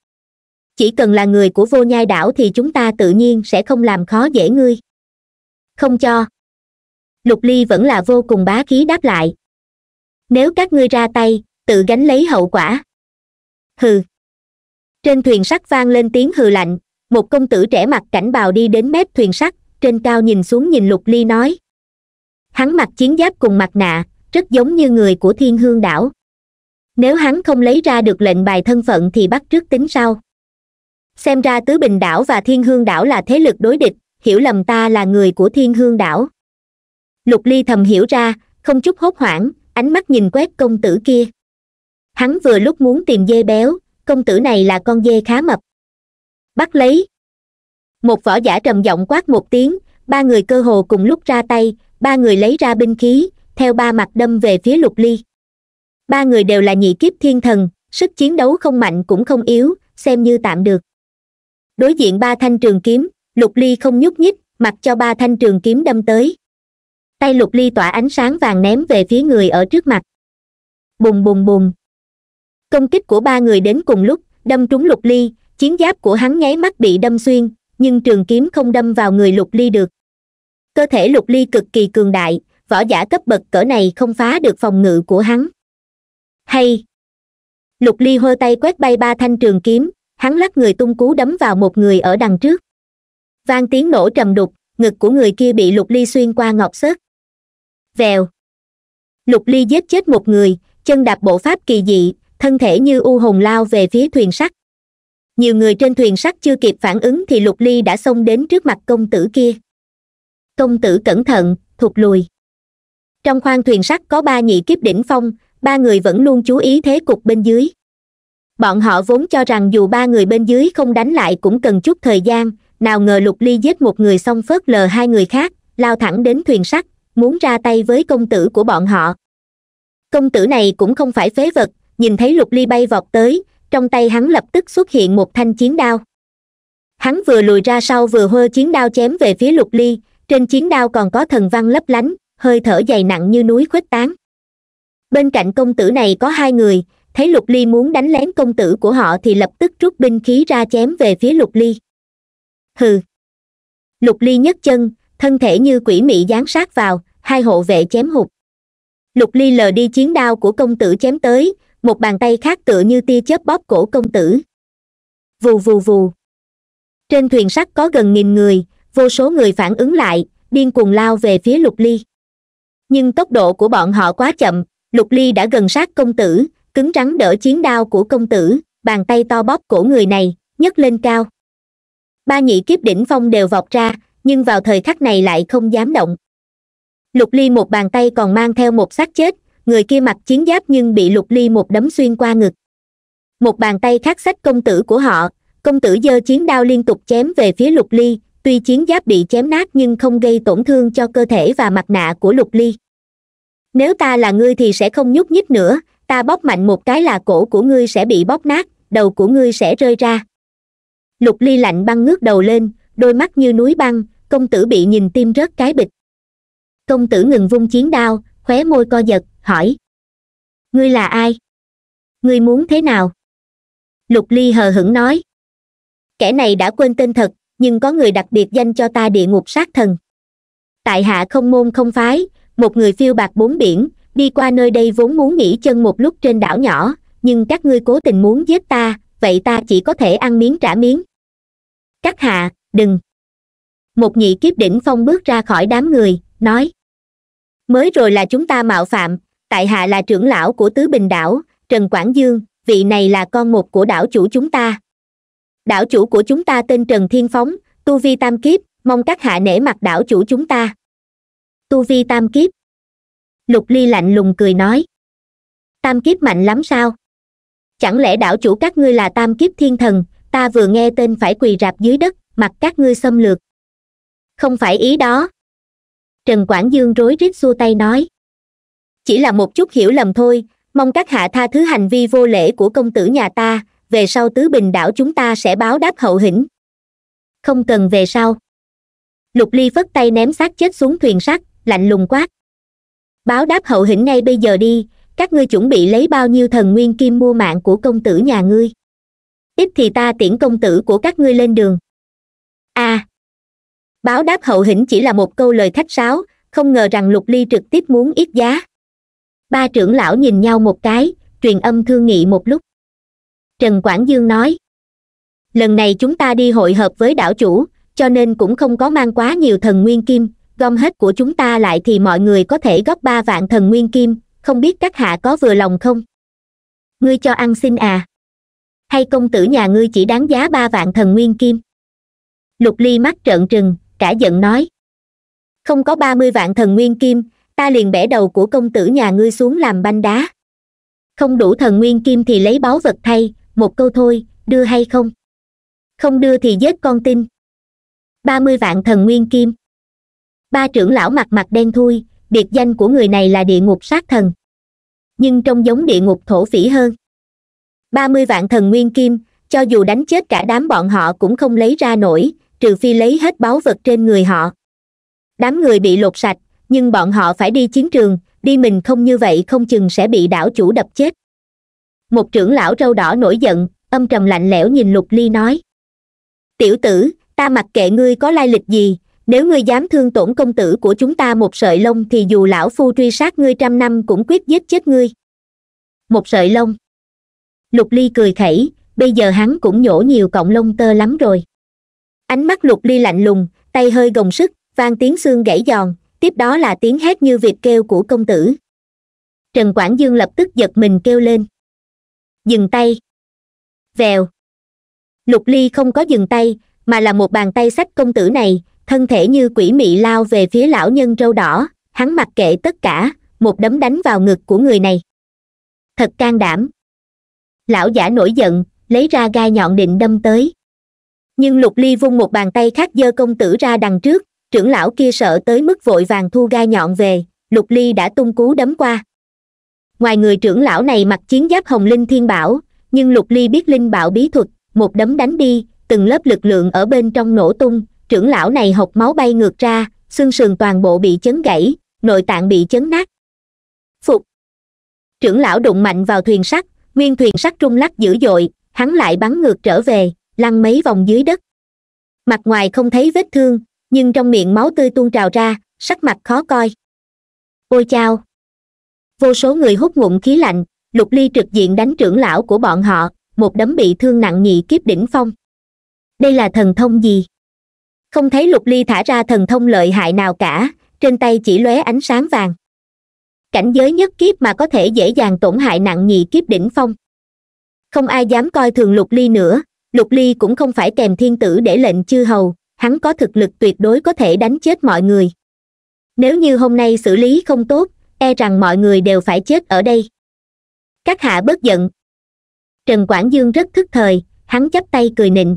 chỉ cần là người của vô nhai đảo thì chúng ta tự nhiên sẽ không làm khó dễ ngươi không cho lục ly vẫn là vô cùng bá khí đáp lại nếu các ngươi ra tay tự gánh lấy hậu quả hừ trên thuyền sắt vang lên tiếng hừ lạnh một công tử trẻ mặc cảnh bào đi đến mép thuyền sắt trên cao nhìn xuống nhìn lục ly nói hắn mặc chiến giáp cùng mặt nạ rất giống như người của thiên hương đảo nếu hắn không lấy ra được lệnh bài thân phận thì bắt trước tính sau xem ra tứ bình đảo và thiên hương đảo là thế lực đối địch hiểu lầm ta là người của thiên hương đảo lục ly thầm hiểu ra không chút hốt hoảng ánh mắt nhìn quét công tử kia hắn vừa lúc muốn tìm dê béo công tử này là con dê khá mập bắt lấy một võ giả trầm giọng quát một tiếng ba người cơ hồ cùng lúc ra tay ba người lấy ra binh khí theo ba mặt đâm về phía lục ly ba người đều là nhị kiếp thiên thần sức chiến đấu không mạnh cũng không yếu xem như tạm được đối diện ba thanh trường kiếm lục ly không nhúc nhích mặc cho ba thanh trường kiếm đâm tới tay lục ly tỏa ánh sáng vàng ném về phía người ở trước mặt bùng bùng bùng công kích của ba người đến cùng lúc đâm trúng lục ly chiến giáp của hắn nháy mắt bị đâm xuyên nhưng trường kiếm không đâm vào người lục ly được cơ thể lục ly cực kỳ cường đại võ giả cấp bậc cỡ này không phá được phòng ngự của hắn hay lục ly hơ tay quét bay ba thanh trường kiếm hắn lắc người tung cú đấm vào một người ở đằng trước vang tiếng nổ trầm đục ngực của người kia bị lục ly xuyên qua ngọc xớt vèo lục ly giết chết một người chân đạp bộ pháp kỳ dị thân thể như u hồn lao về phía thuyền sắt nhiều người trên thuyền sắt chưa kịp phản ứng thì lục ly đã xông đến trước mặt công tử kia công tử cẩn thận thụt lùi trong khoang thuyền sắt có ba nhị kiếp đỉnh phong ba người vẫn luôn chú ý thế cục bên dưới bọn họ vốn cho rằng dù ba người bên dưới không đánh lại cũng cần chút thời gian nào ngờ lục ly giết một người xong phớt lờ hai người khác lao thẳng đến thuyền sắt muốn ra tay với công tử của bọn họ công tử này cũng không phải phế vật nhìn thấy lục ly bay vọt tới trong tay hắn lập tức xuất hiện một thanh chiến đao hắn vừa lùi ra sau vừa hơ chiến đao chém về phía lục ly trên chiến đao còn có thần văn lấp lánh hơi thở dày nặng như núi khuếch tán bên cạnh công tử này có hai người thấy lục ly muốn đánh lén công tử của họ thì lập tức rút binh khí ra chém về phía lục ly hừ lục ly nhấc chân thân thể như quỷ mị dán sát vào hai hộ vệ chém hụt lục ly lờ đi chiến đao của công tử chém tới một bàn tay khác tựa như tia chớp bóp cổ công tử vù vù vù trên thuyền sắt có gần nghìn người vô số người phản ứng lại điên cuồng lao về phía lục ly nhưng tốc độ của bọn họ quá chậm lục ly đã gần sát công tử cứng rắn đỡ chiến đao của công tử bàn tay to bóp cổ người này nhấc lên cao ba nhị kiếp đỉnh phong đều vọt ra nhưng vào thời khắc này lại không dám động lục ly một bàn tay còn mang theo một xác chết người kia mặc chiến giáp nhưng bị lục ly một đấm xuyên qua ngực một bàn tay khác sách công tử của họ công tử giơ chiến đao liên tục chém về phía lục ly tuy chiến giáp bị chém nát nhưng không gây tổn thương cho cơ thể và mặt nạ của lục ly nếu ta là ngươi thì sẽ không nhúc nhích nữa ta bóp mạnh một cái là cổ của ngươi sẽ bị bóp nát đầu của ngươi sẽ rơi ra lục ly lạnh băng ngước đầu lên đôi mắt như núi băng công tử bị nhìn tim rớt cái bịch công tử ngừng vung chiến đao khóe môi co giật hỏi ngươi là ai ngươi muốn thế nào lục ly hờ hững nói kẻ này đã quên tên thật nhưng có người đặc biệt danh cho ta địa ngục sát thần tại hạ không môn không phái một người phiêu bạc bốn biển đi qua nơi đây vốn muốn nghỉ chân một lúc trên đảo nhỏ nhưng các ngươi cố tình muốn giết ta vậy ta chỉ có thể ăn miếng trả miếng các hạ đừng một nhị kiếp đỉnh phong bước ra khỏi đám người nói mới rồi là chúng ta mạo phạm tại hạ là trưởng lão của tứ bình đảo trần quảng dương vị này là con một của đảo chủ chúng ta đảo chủ của chúng ta tên trần thiên phóng tu vi tam kiếp mong các hạ nể mặt đảo chủ chúng ta tu vi tam kiếp lục ly lạnh lùng cười nói tam kiếp mạnh lắm sao chẳng lẽ đảo chủ các ngươi là tam kiếp thiên thần ta vừa nghe tên phải quỳ rạp dưới đất mặt các ngươi xâm lược không phải ý đó trần quảng dương rối rít xua tay nói chỉ là một chút hiểu lầm thôi mong các hạ tha thứ hành vi vô lễ của công tử nhà ta về sau tứ bình đảo chúng ta sẽ báo đáp hậu hĩnh không cần về sau lục ly phất tay ném xác chết xuống thuyền sắt lạnh lùng quát báo đáp hậu hĩnh ngay bây giờ đi các ngươi chuẩn bị lấy bao nhiêu thần nguyên kim mua mạng của công tử nhà ngươi ít thì ta tiễn công tử của các ngươi lên đường a báo đáp hậu hĩnh chỉ là một câu lời khách sáo không ngờ rằng lục ly trực tiếp muốn ít giá ba trưởng lão nhìn nhau một cái truyền âm thương nghị một lúc trần quảng dương nói lần này chúng ta đi hội hợp với đảo chủ cho nên cũng không có mang quá nhiều thần nguyên kim gom hết của chúng ta lại thì mọi người có thể góp ba vạn thần nguyên kim không biết các hạ có vừa lòng không ngươi cho ăn xin à hay công tử nhà ngươi chỉ đáng giá ba vạn thần nguyên kim lục ly mắt trợn trừng cả giận nói không có ba mươi vạn thần nguyên kim ta liền bẻ đầu của công tử nhà ngươi xuống làm banh đá không đủ thần nguyên kim thì lấy báu vật thay một câu thôi đưa hay không không đưa thì giết con tin ba mươi vạn thần nguyên kim ba trưởng lão mặt mặt đen thui biệt danh của người này là địa ngục sát thần nhưng trông giống địa ngục thổ phỉ hơn ba mươi vạn thần nguyên kim cho dù đánh chết cả đám bọn họ cũng không lấy ra nổi trừ phi lấy hết báu vật trên người họ đám người bị lột sạch nhưng bọn họ phải đi chiến trường đi mình không như vậy không chừng sẽ bị đảo chủ đập chết một trưởng lão râu đỏ nổi giận âm trầm lạnh lẽo nhìn lục ly nói tiểu tử ta mặc kệ ngươi có lai lịch gì nếu ngươi dám thương tổn công tử của chúng ta một sợi lông thì dù lão phu truy sát ngươi trăm năm cũng quyết giết chết ngươi một sợi lông lục ly cười khẩy bây giờ hắn cũng nhổ nhiều cọng lông tơ lắm rồi ánh mắt lục ly lạnh lùng tay hơi gồng sức vang tiếng xương gãy giòn tiếp đó là tiếng hét như việc kêu của công tử trần quảng dương lập tức giật mình kêu lên dừng tay vèo lục ly không có dừng tay mà là một bàn tay sách công tử này thân thể như quỷ mị lao về phía lão nhân râu đỏ hắn mặc kệ tất cả một đấm đánh vào ngực của người này thật can đảm lão giả nổi giận lấy ra gai nhọn định đâm tới nhưng lục ly vung một bàn tay khác giơ công tử ra đằng trước trưởng lão kia sợ tới mức vội vàng thu gai nhọn về lục ly đã tung cú đấm qua ngoài người trưởng lão này mặc chiến giáp hồng linh thiên bảo nhưng lục ly biết linh bảo bí thuật một đấm đánh đi từng lớp lực lượng ở bên trong nổ tung trưởng lão này hộc máu bay ngược ra xương sườn toàn bộ bị chấn gãy nội tạng bị chấn nát phục trưởng lão đụng mạnh vào thuyền sắt nguyên thuyền sắt rung lắc dữ dội hắn lại bắn ngược trở về lăn mấy vòng dưới đất mặt ngoài không thấy vết thương nhưng trong miệng máu tươi tuôn trào ra sắc mặt khó coi ôi chao vô số người hút ngụm khí lạnh lục ly trực diện đánh trưởng lão của bọn họ một đấm bị thương nặng nhị kiếp đỉnh phong đây là thần thông gì không thấy lục ly thả ra thần thông lợi hại nào cả trên tay chỉ lóe ánh sáng vàng cảnh giới nhất kiếp mà có thể dễ dàng tổn hại nặng nhị kiếp đỉnh phong không ai dám coi thường lục ly nữa lục ly cũng không phải kèm thiên tử để lệnh chư hầu hắn có thực lực tuyệt đối có thể đánh chết mọi người nếu như hôm nay xử lý không tốt e rằng mọi người đều phải chết ở đây các hạ bớt giận trần quảng dương rất thức thời hắn chắp tay cười nịnh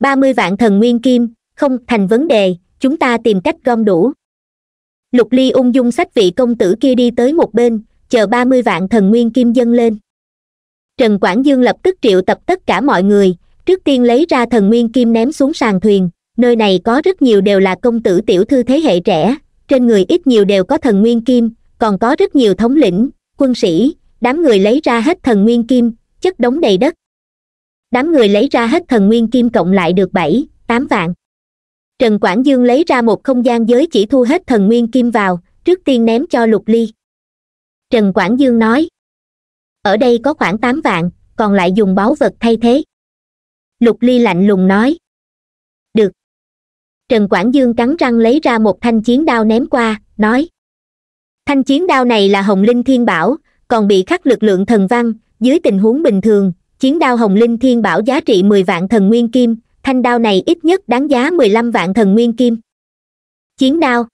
ba mươi vạn thần nguyên kim không thành vấn đề chúng ta tìm cách gom đủ lục ly ung dung sách vị công tử kia đi tới một bên chờ ba mươi vạn thần nguyên kim dâng lên trần quảng dương lập tức triệu tập tất cả mọi người trước tiên lấy ra thần nguyên kim ném xuống sàn thuyền nơi này có rất nhiều đều là công tử tiểu thư thế hệ trẻ trên người ít nhiều đều có thần nguyên kim còn có rất nhiều thống lĩnh quân sĩ đám người lấy ra hết thần nguyên kim chất đống đầy đất đám người lấy ra hết thần nguyên kim cộng lại được bảy tám vạn trần quảng dương lấy ra một không gian giới chỉ thu hết thần nguyên kim vào trước tiên ném cho lục ly trần quảng dương nói ở đây có khoảng tám vạn còn lại dùng báu vật thay thế lục ly lạnh lùng nói được trần quảng dương cắn răng lấy ra một thanh chiến đao ném qua nói thanh chiến đao này là hồng linh thiên bảo còn bị khắc lực lượng thần văn dưới tình huống bình thường chiến đao hồng linh thiên bảo giá trị mười vạn thần nguyên kim thanh đao này ít nhất đáng giá mười lăm vạn thần nguyên kim chiến đao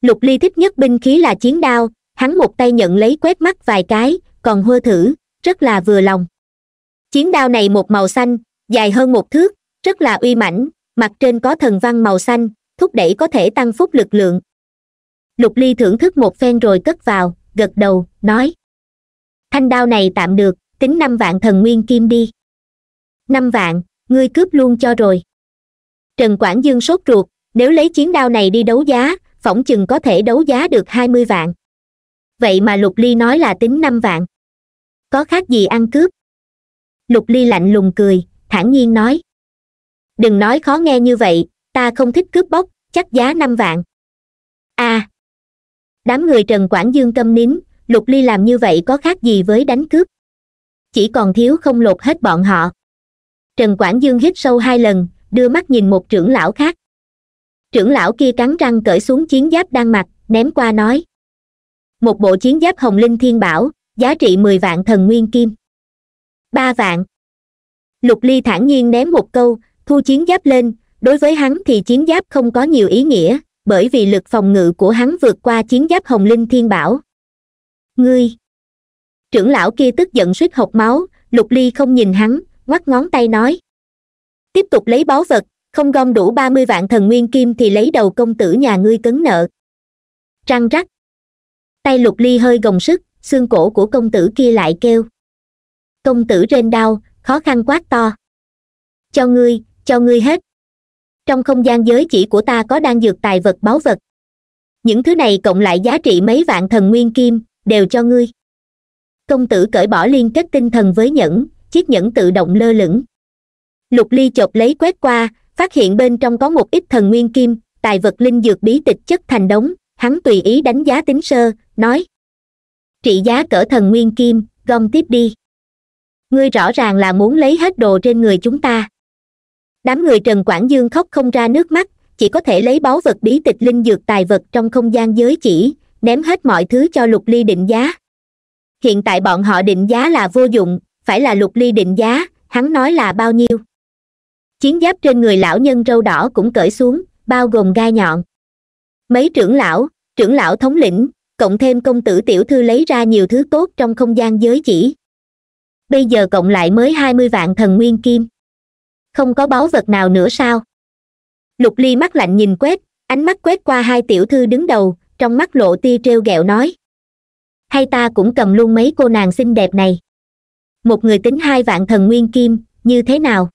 lục ly thích nhất binh khí là chiến đao hắn một tay nhận lấy quét mắt vài cái còn hơ thử rất là vừa lòng chiến đao này một màu xanh dài hơn một thước rất là uy mãnh mặt trên có thần văn màu xanh thúc đẩy có thể tăng phúc lực lượng lục ly thưởng thức một phen rồi cất vào gật đầu nói thanh đao này tạm được tính năm vạn thần nguyên kim đi năm vạn ngươi cướp luôn cho rồi trần quảng dương sốt ruột nếu lấy chiến đao này đi đấu giá phỏng chừng có thể đấu giá được hai mươi vạn vậy mà lục ly nói là tính năm vạn có khác gì ăn cướp lục ly lạnh lùng cười thản nhiên nói đừng nói khó nghe như vậy ta không thích cướp bóc chắc giá năm vạn a à, đám người trần quảng dương câm nín lục ly làm như vậy có khác gì với đánh cướp chỉ còn thiếu không lột hết bọn họ trần quảng dương hít sâu hai lần đưa mắt nhìn một trưởng lão khác trưởng lão kia cắn răng cởi xuống chiến giáp đang mặc ném qua nói một bộ chiến giáp hồng linh thiên bảo giá trị mười vạn thần nguyên kim ba vạn lục ly thản nhiên ném một câu thu chiến giáp lên đối với hắn thì chiến giáp không có nhiều ý nghĩa bởi vì lực phòng ngự của hắn vượt qua chiến giáp hồng linh thiên bảo ngươi trưởng lão kia tức giận suýt hộc máu lục ly không nhìn hắn ngoắt ngón tay nói tiếp tục lấy báu vật không gom đủ ba mươi vạn thần nguyên kim thì lấy đầu công tử nhà ngươi cấn nợ trăng rắc tay lục ly hơi gồng sức xương cổ của công tử kia lại kêu công tử rên đau khó khăn quát to cho ngươi cho ngươi hết trong không gian giới chỉ của ta có đang dược tài vật báu vật những thứ này cộng lại giá trị mấy vạn thần nguyên kim đều cho ngươi công tử cởi bỏ liên kết tinh thần với nhẫn chiếc nhẫn tự động lơ lửng lục ly chộp lấy quét qua phát hiện bên trong có một ít thần nguyên kim tài vật linh dược bí tịch chất thành đống hắn tùy ý đánh giá tính sơ nói trị giá cỡ thần nguyên kim gom tiếp đi ngươi rõ ràng là muốn lấy hết đồ trên người chúng ta đám người trần quảng dương khóc không ra nước mắt chỉ có thể lấy báu vật bí tịch linh dược tài vật trong không gian giới chỉ ném hết mọi thứ cho lục ly định giá hiện tại bọn họ định giá là vô dụng phải là lục ly định giá hắn nói là bao nhiêu chiến giáp trên người lão nhân râu đỏ cũng cởi xuống bao gồm gai nhọn mấy trưởng lão trưởng lão thống lĩnh cộng thêm công tử tiểu thư lấy ra nhiều thứ tốt trong không gian giới chỉ bây giờ cộng lại mới hai mươi vạn thần nguyên kim không có báu vật nào nữa sao lục ly mắt lạnh nhìn quét ánh mắt quét qua hai tiểu thư đứng đầu trong mắt lộ tia treo r nói hay ta cũng cầm luôn mấy cô nàng xinh đẹp này một người tính hai vạn thần nguyên kim như thế nào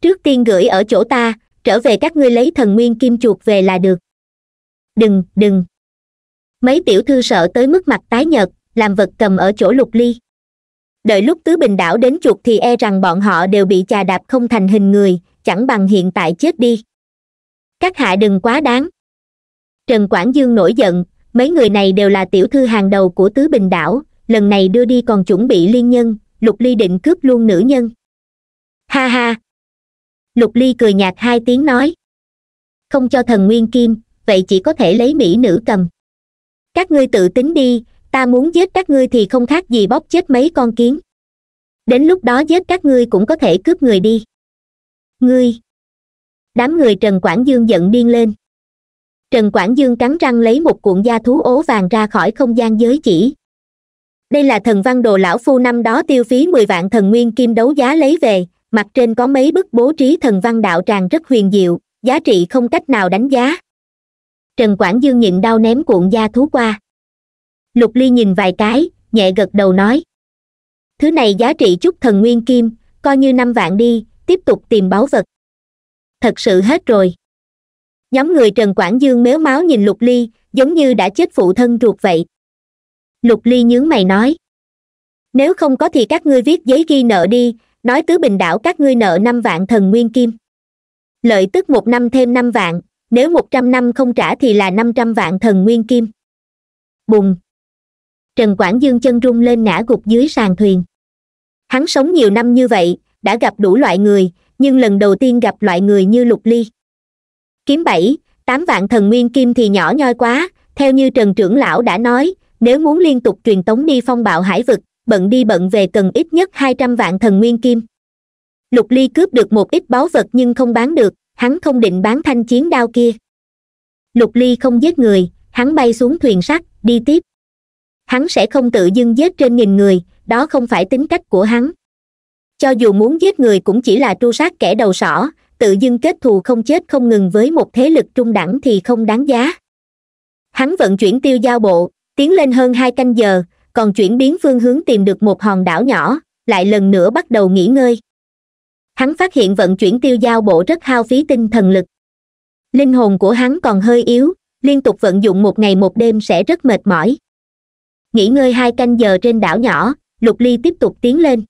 trước tiên gửi ở chỗ ta trở về các ngươi lấy thần nguyên kim chuột về là được đừng đừng mấy tiểu thư sợ tới mức mặt tái nhợt làm vật cầm ở chỗ lục ly đợi lúc tứ bình đảo đến chuột thì e rằng bọn họ đều bị chà đạp không thành hình người chẳng bằng hiện tại chết đi các hạ đừng quá đáng trần quảng dương nổi giận mấy người này đều là tiểu thư hàng đầu của tứ bình đảo lần này đưa đi còn chuẩn bị liên nhân lục ly định cướp luôn nữ nhân ha ha lục ly cười nhạt hai tiếng nói không cho thần nguyên kim vậy chỉ có thể lấy mỹ nữ cầm các ngươi tự tính đi ta muốn giết các ngươi thì không khác gì bóp chết mấy con kiến đến lúc đó giết các ngươi cũng có thể cướp người đi ngươi đám người trần quảng dương giận điên lên trần quảng dương cắn răng lấy một cuộn da thú ố vàng ra khỏi không gian giới chỉ đây là thần văn đồ lão phu năm đó tiêu phí mười vạn thần nguyên kim đấu giá lấy về mặt trên có mấy bức bố trí thần văn đạo tràng rất huyền diệu giá trị không cách nào đánh giá trần quảng dương nhịn đau ném cuộn da thú qua lục ly nhìn vài cái nhẹ gật đầu nói thứ này giá trị chút thần nguyên kim coi như năm vạn đi tiếp tục tìm báu vật thật sự hết rồi nhóm người trần quảng dương méo máu nhìn lục ly giống như đã chết phụ thân ruột vậy lục ly nhướng mày nói nếu không có thì các ngươi viết giấy ghi nợ đi nói tứ bình đảo các ngươi nợ năm vạn thần nguyên kim lợi tức một năm thêm năm vạn nếu một trăm năm không trả thì là năm trăm vạn thần nguyên kim bùng trần quảng dương chân rung lên ngã gục dưới sàn thuyền hắn sống nhiều năm như vậy đã gặp đủ loại người nhưng lần đầu tiên gặp loại người như lục ly kiếm bảy tám vạn thần nguyên kim thì nhỏ nhoi quá theo như trần trưởng lão đã nói nếu muốn liên tục truyền tống đi phong bạo hải vực bận đi bận về cần ít nhất hai trăm vạn thần nguyên kim lục ly cướp được một ít báu vật nhưng không bán được hắn không định bán thanh chiến đao kia lục ly không giết người hắn bay xuống thuyền sắt đi tiếp hắn sẽ không tự dưng giết trên nghìn người đó không phải tính cách của hắn cho dù muốn giết người cũng chỉ là tru sát kẻ đầu sỏ tự dưng kết thù không chết không ngừng với một thế lực trung đẳng thì không đáng giá hắn vận chuyển tiêu giao bộ tiến lên hơn hai canh giờ còn chuyển biến phương hướng tìm được một hòn đảo nhỏ lại lần nữa bắt đầu nghỉ ngơi hắn phát hiện vận chuyển tiêu giao bộ rất hao phí tinh thần lực linh hồn của hắn còn hơi yếu liên tục vận dụng một ngày một đêm sẽ rất mệt mỏi nghỉ ngơi hai canh giờ trên đảo nhỏ lục ly tiếp tục tiến lên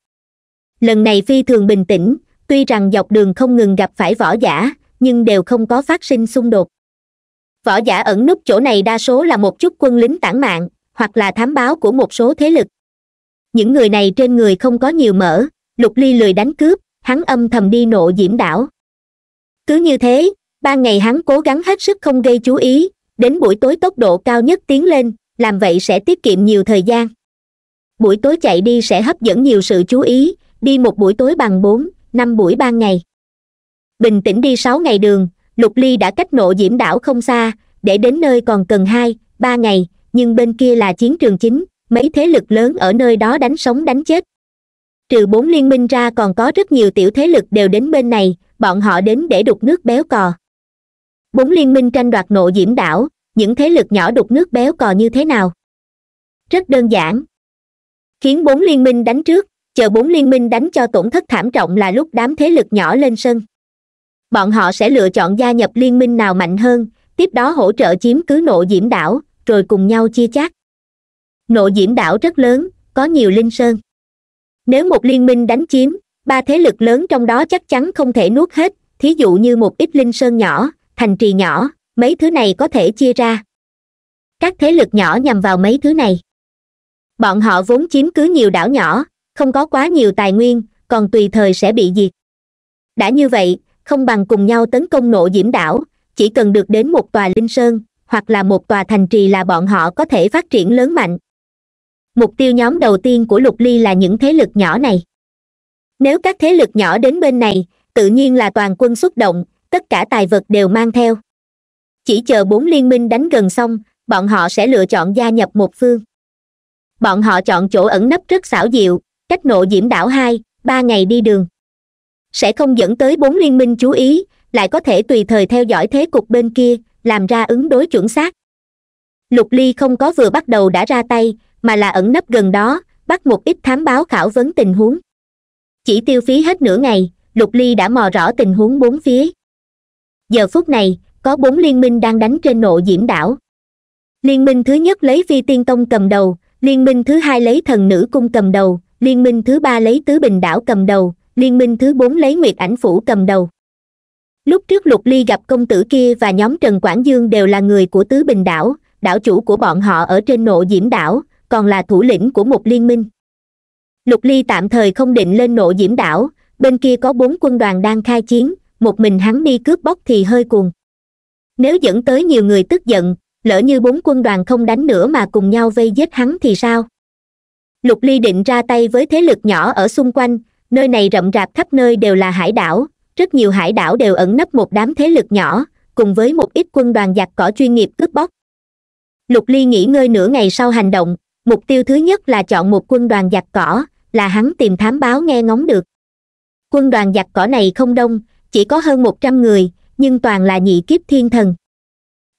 lần này phi thường bình tĩnh tuy rằng dọc đường không ngừng gặp phải võ giả nhưng đều không có phát sinh xung đột võ giả ẩn núp chỗ này đa số là một chút quân lính tản mạng hoặc là thám báo của một số thế lực những người này trên người không có nhiều mỡ lục ly lười đánh cướp hắn âm thầm đi nộ diễm đảo cứ như thế ban ngày hắn cố gắng hết sức không gây chú ý đến buổi tối tốc độ cao nhất tiến lên làm vậy sẽ tiết kiệm nhiều thời gian buổi tối chạy đi sẽ hấp dẫn nhiều sự chú ý đi một buổi tối bằng bốn năm buổi ban ngày bình tĩnh đi sáu ngày đường lục ly đã cách nộ diễm đảo không xa để đến nơi còn cần hai ba ngày nhưng bên kia là chiến trường chính mấy thế lực lớn ở nơi đó đánh sống đánh chết trừ bốn liên minh ra còn có rất nhiều tiểu thế lực đều đến bên này bọn họ đến để đục nước béo cò bốn liên minh tranh đoạt nộ diễm đảo những thế lực nhỏ đục nước béo cò như thế nào rất đơn giản khiến bốn liên minh đánh trước chờ bốn liên minh đánh cho tổn thất thảm trọng là lúc đám thế lực nhỏ lên sân bọn họ sẽ lựa chọn gia nhập liên minh nào mạnh hơn tiếp đó hỗ trợ chiếm cứ nộ diễm đảo rồi cùng nhau chia chác nộ diễm đảo rất lớn có nhiều linh sơn nếu một liên minh đánh chiếm ba thế lực lớn trong đó chắc chắn không thể nuốt hết thí dụ như một ít linh sơn nhỏ thành trì nhỏ mấy thứ này có thể chia ra các thế lực nhỏ nhằm vào mấy thứ này bọn họ vốn chiếm cứ nhiều đảo nhỏ không có quá nhiều tài nguyên còn tùy thời sẽ bị diệt đã như vậy không bằng cùng nhau tấn công nộ diễm đảo chỉ cần được đến một tòa linh sơn hoặc là một tòa thành trì là bọn họ có thể phát triển lớn mạnh mục tiêu nhóm đầu tiên của lục ly là những thế lực nhỏ này nếu các thế lực nhỏ đến bên này tự nhiên là toàn quân xuất động tất cả tài vật đều mang theo chỉ chờ bốn liên minh đánh gần xong bọn họ sẽ lựa chọn gia nhập một phương bọn họ chọn chỗ ẩn nấp rất xảo diệu cách nộ diễm đảo hai ba ngày đi đường sẽ không dẫn tới bốn liên minh chú ý lại có thể tùy thời theo dõi thế cục bên kia làm ra ứng đối chuẩn xác lục ly không có vừa bắt đầu đã ra tay mà là ẩn nấp gần đó bắt một ít thám báo khảo vấn tình huống chỉ tiêu phí hết nửa ngày lục ly đã mò rõ tình huống bốn phía giờ phút này có bốn liên minh đang đánh trên nộ diễm đảo liên minh thứ nhất lấy phi tiên tông cầm đầu liên minh thứ hai lấy thần nữ cung cầm đầu liên minh thứ ba lấy tứ bình đảo cầm đầu liên minh thứ bốn lấy nguyệt ảnh phủ cầm đầu lúc trước lục ly gặp công tử kia và nhóm trần quảng dương đều là người của tứ bình đảo đảo chủ của bọn họ ở trên nộ diễm đảo còn là thủ lĩnh của một liên minh lục ly tạm thời không định lên nộ diễm đảo bên kia có bốn quân đoàn đang khai chiến một mình hắn đi cướp bóc thì hơi cuồng nếu dẫn tới nhiều người tức giận lỡ như bốn quân đoàn không đánh nữa mà cùng nhau vây giết hắn thì sao lục ly định ra tay với thế lực nhỏ ở xung quanh nơi này rậm rạp khắp nơi đều là hải đảo rất nhiều hải đảo đều ẩn nấp một đám thế lực nhỏ cùng với một ít quân đoàn giặc cỏ chuyên nghiệp cướp bóc lục ly nghỉ ngơi nửa ngày sau hành động mục tiêu thứ nhất là chọn một quân đoàn giặc cỏ là hắn tìm thám báo nghe ngóng được quân đoàn giặc cỏ này không đông chỉ có hơn một trăm người nhưng toàn là nhị kiếp thiên thần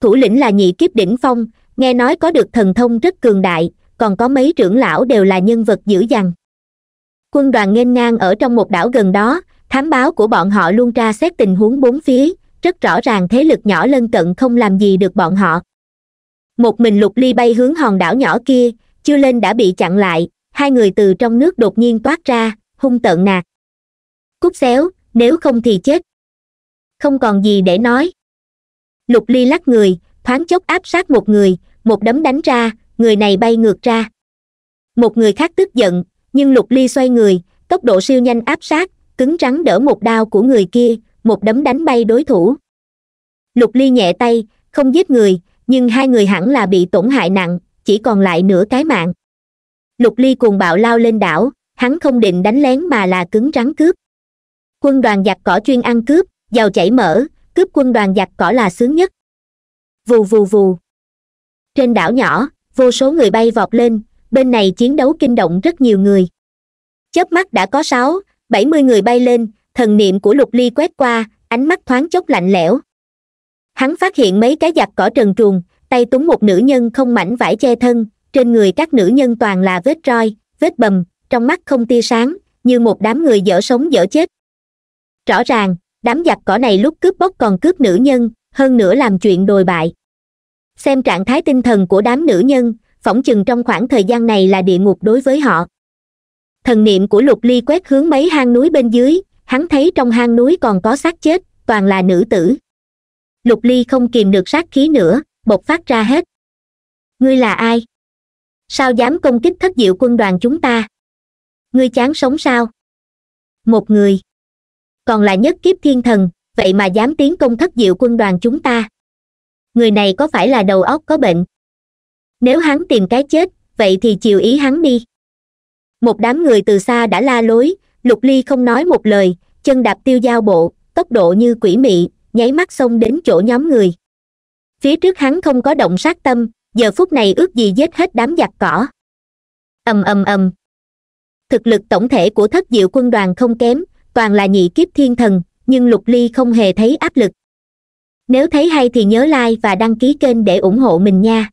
thủ lĩnh là nhị kiếp đỉnh phong nghe nói có được thần thông rất cường đại còn có mấy trưởng lão đều là nhân vật dữ dằn quân đoàn nghênh ngang ở trong một đảo gần đó thám báo của bọn họ luôn tra xét tình huống bốn phía rất rõ ràng thế lực nhỏ lân cận không làm gì được bọn họ một mình lục ly bay hướng hòn đảo nhỏ kia chưa lên đã bị chặn lại hai người từ trong nước đột nhiên toát ra hung tợn nạt cút xéo nếu không thì chết không còn gì để nói lục ly lắc người thoáng chốc áp sát một người một đấm đánh ra người này bay ngược ra một người khác tức giận nhưng lục ly xoay người tốc độ siêu nhanh áp sát cứng rắn đỡ một đao của người kia một đấm đánh bay đối thủ lục ly nhẹ tay không giết người nhưng hai người hẳn là bị tổn hại nặng chỉ còn lại nửa cái mạng lục ly cuồng bạo lao lên đảo hắn không định đánh lén mà là cứng rắn cướp quân đoàn giặc cỏ chuyên ăn cướp giàu chảy mỡ cướp quân đoàn giặc cỏ là sướng nhất vù vù vù trên đảo nhỏ vô số người bay vọt lên bên này chiến đấu kinh động rất nhiều người chớp mắt đã có sáu bảy mươi người bay lên thần niệm của lục ly quét qua ánh mắt thoáng chốc lạnh lẽo hắn phát hiện mấy cái giặc cỏ trần truồng tay túng một nữ nhân không mảnh vải che thân trên người các nữ nhân toàn là vết roi vết bầm trong mắt không tia sáng như một đám người dở sống dở chết rõ ràng đám giặc cỏ này lúc cướp bóc còn cướp nữ nhân hơn nữa làm chuyện đồi bại xem trạng thái tinh thần của đám nữ nhân phỏng chừng trong khoảng thời gian này là địa ngục đối với họ thần niệm của lục ly quét hướng mấy hang núi bên dưới hắn thấy trong hang núi còn có xác chết toàn là nữ tử lục ly không kìm được sát khí nữa bộc phát ra hết ngươi là ai sao dám công kích thất diệu quân đoàn chúng ta ngươi chán sống sao một người còn là nhất kiếp thiên thần vậy mà dám tiến công thất diệu quân đoàn chúng ta người này có phải là đầu óc có bệnh nếu hắn tìm cái chết vậy thì chiều ý hắn đi một đám người từ xa đã la lối lục ly không nói một lời chân đạp tiêu giao bộ tốc độ như quỷ mị nháy mắt xông đến chỗ nhóm người phía trước hắn không có động sát tâm giờ phút này ước gì giết hết đám giặc cỏ ầm ầm ầm thực lực tổng thể của thất diệu quân đoàn không kém toàn là nhị kiếp thiên thần nhưng lục ly không hề thấy áp lực nếu thấy hay thì nhớ like và đăng ký kênh để ủng hộ mình nha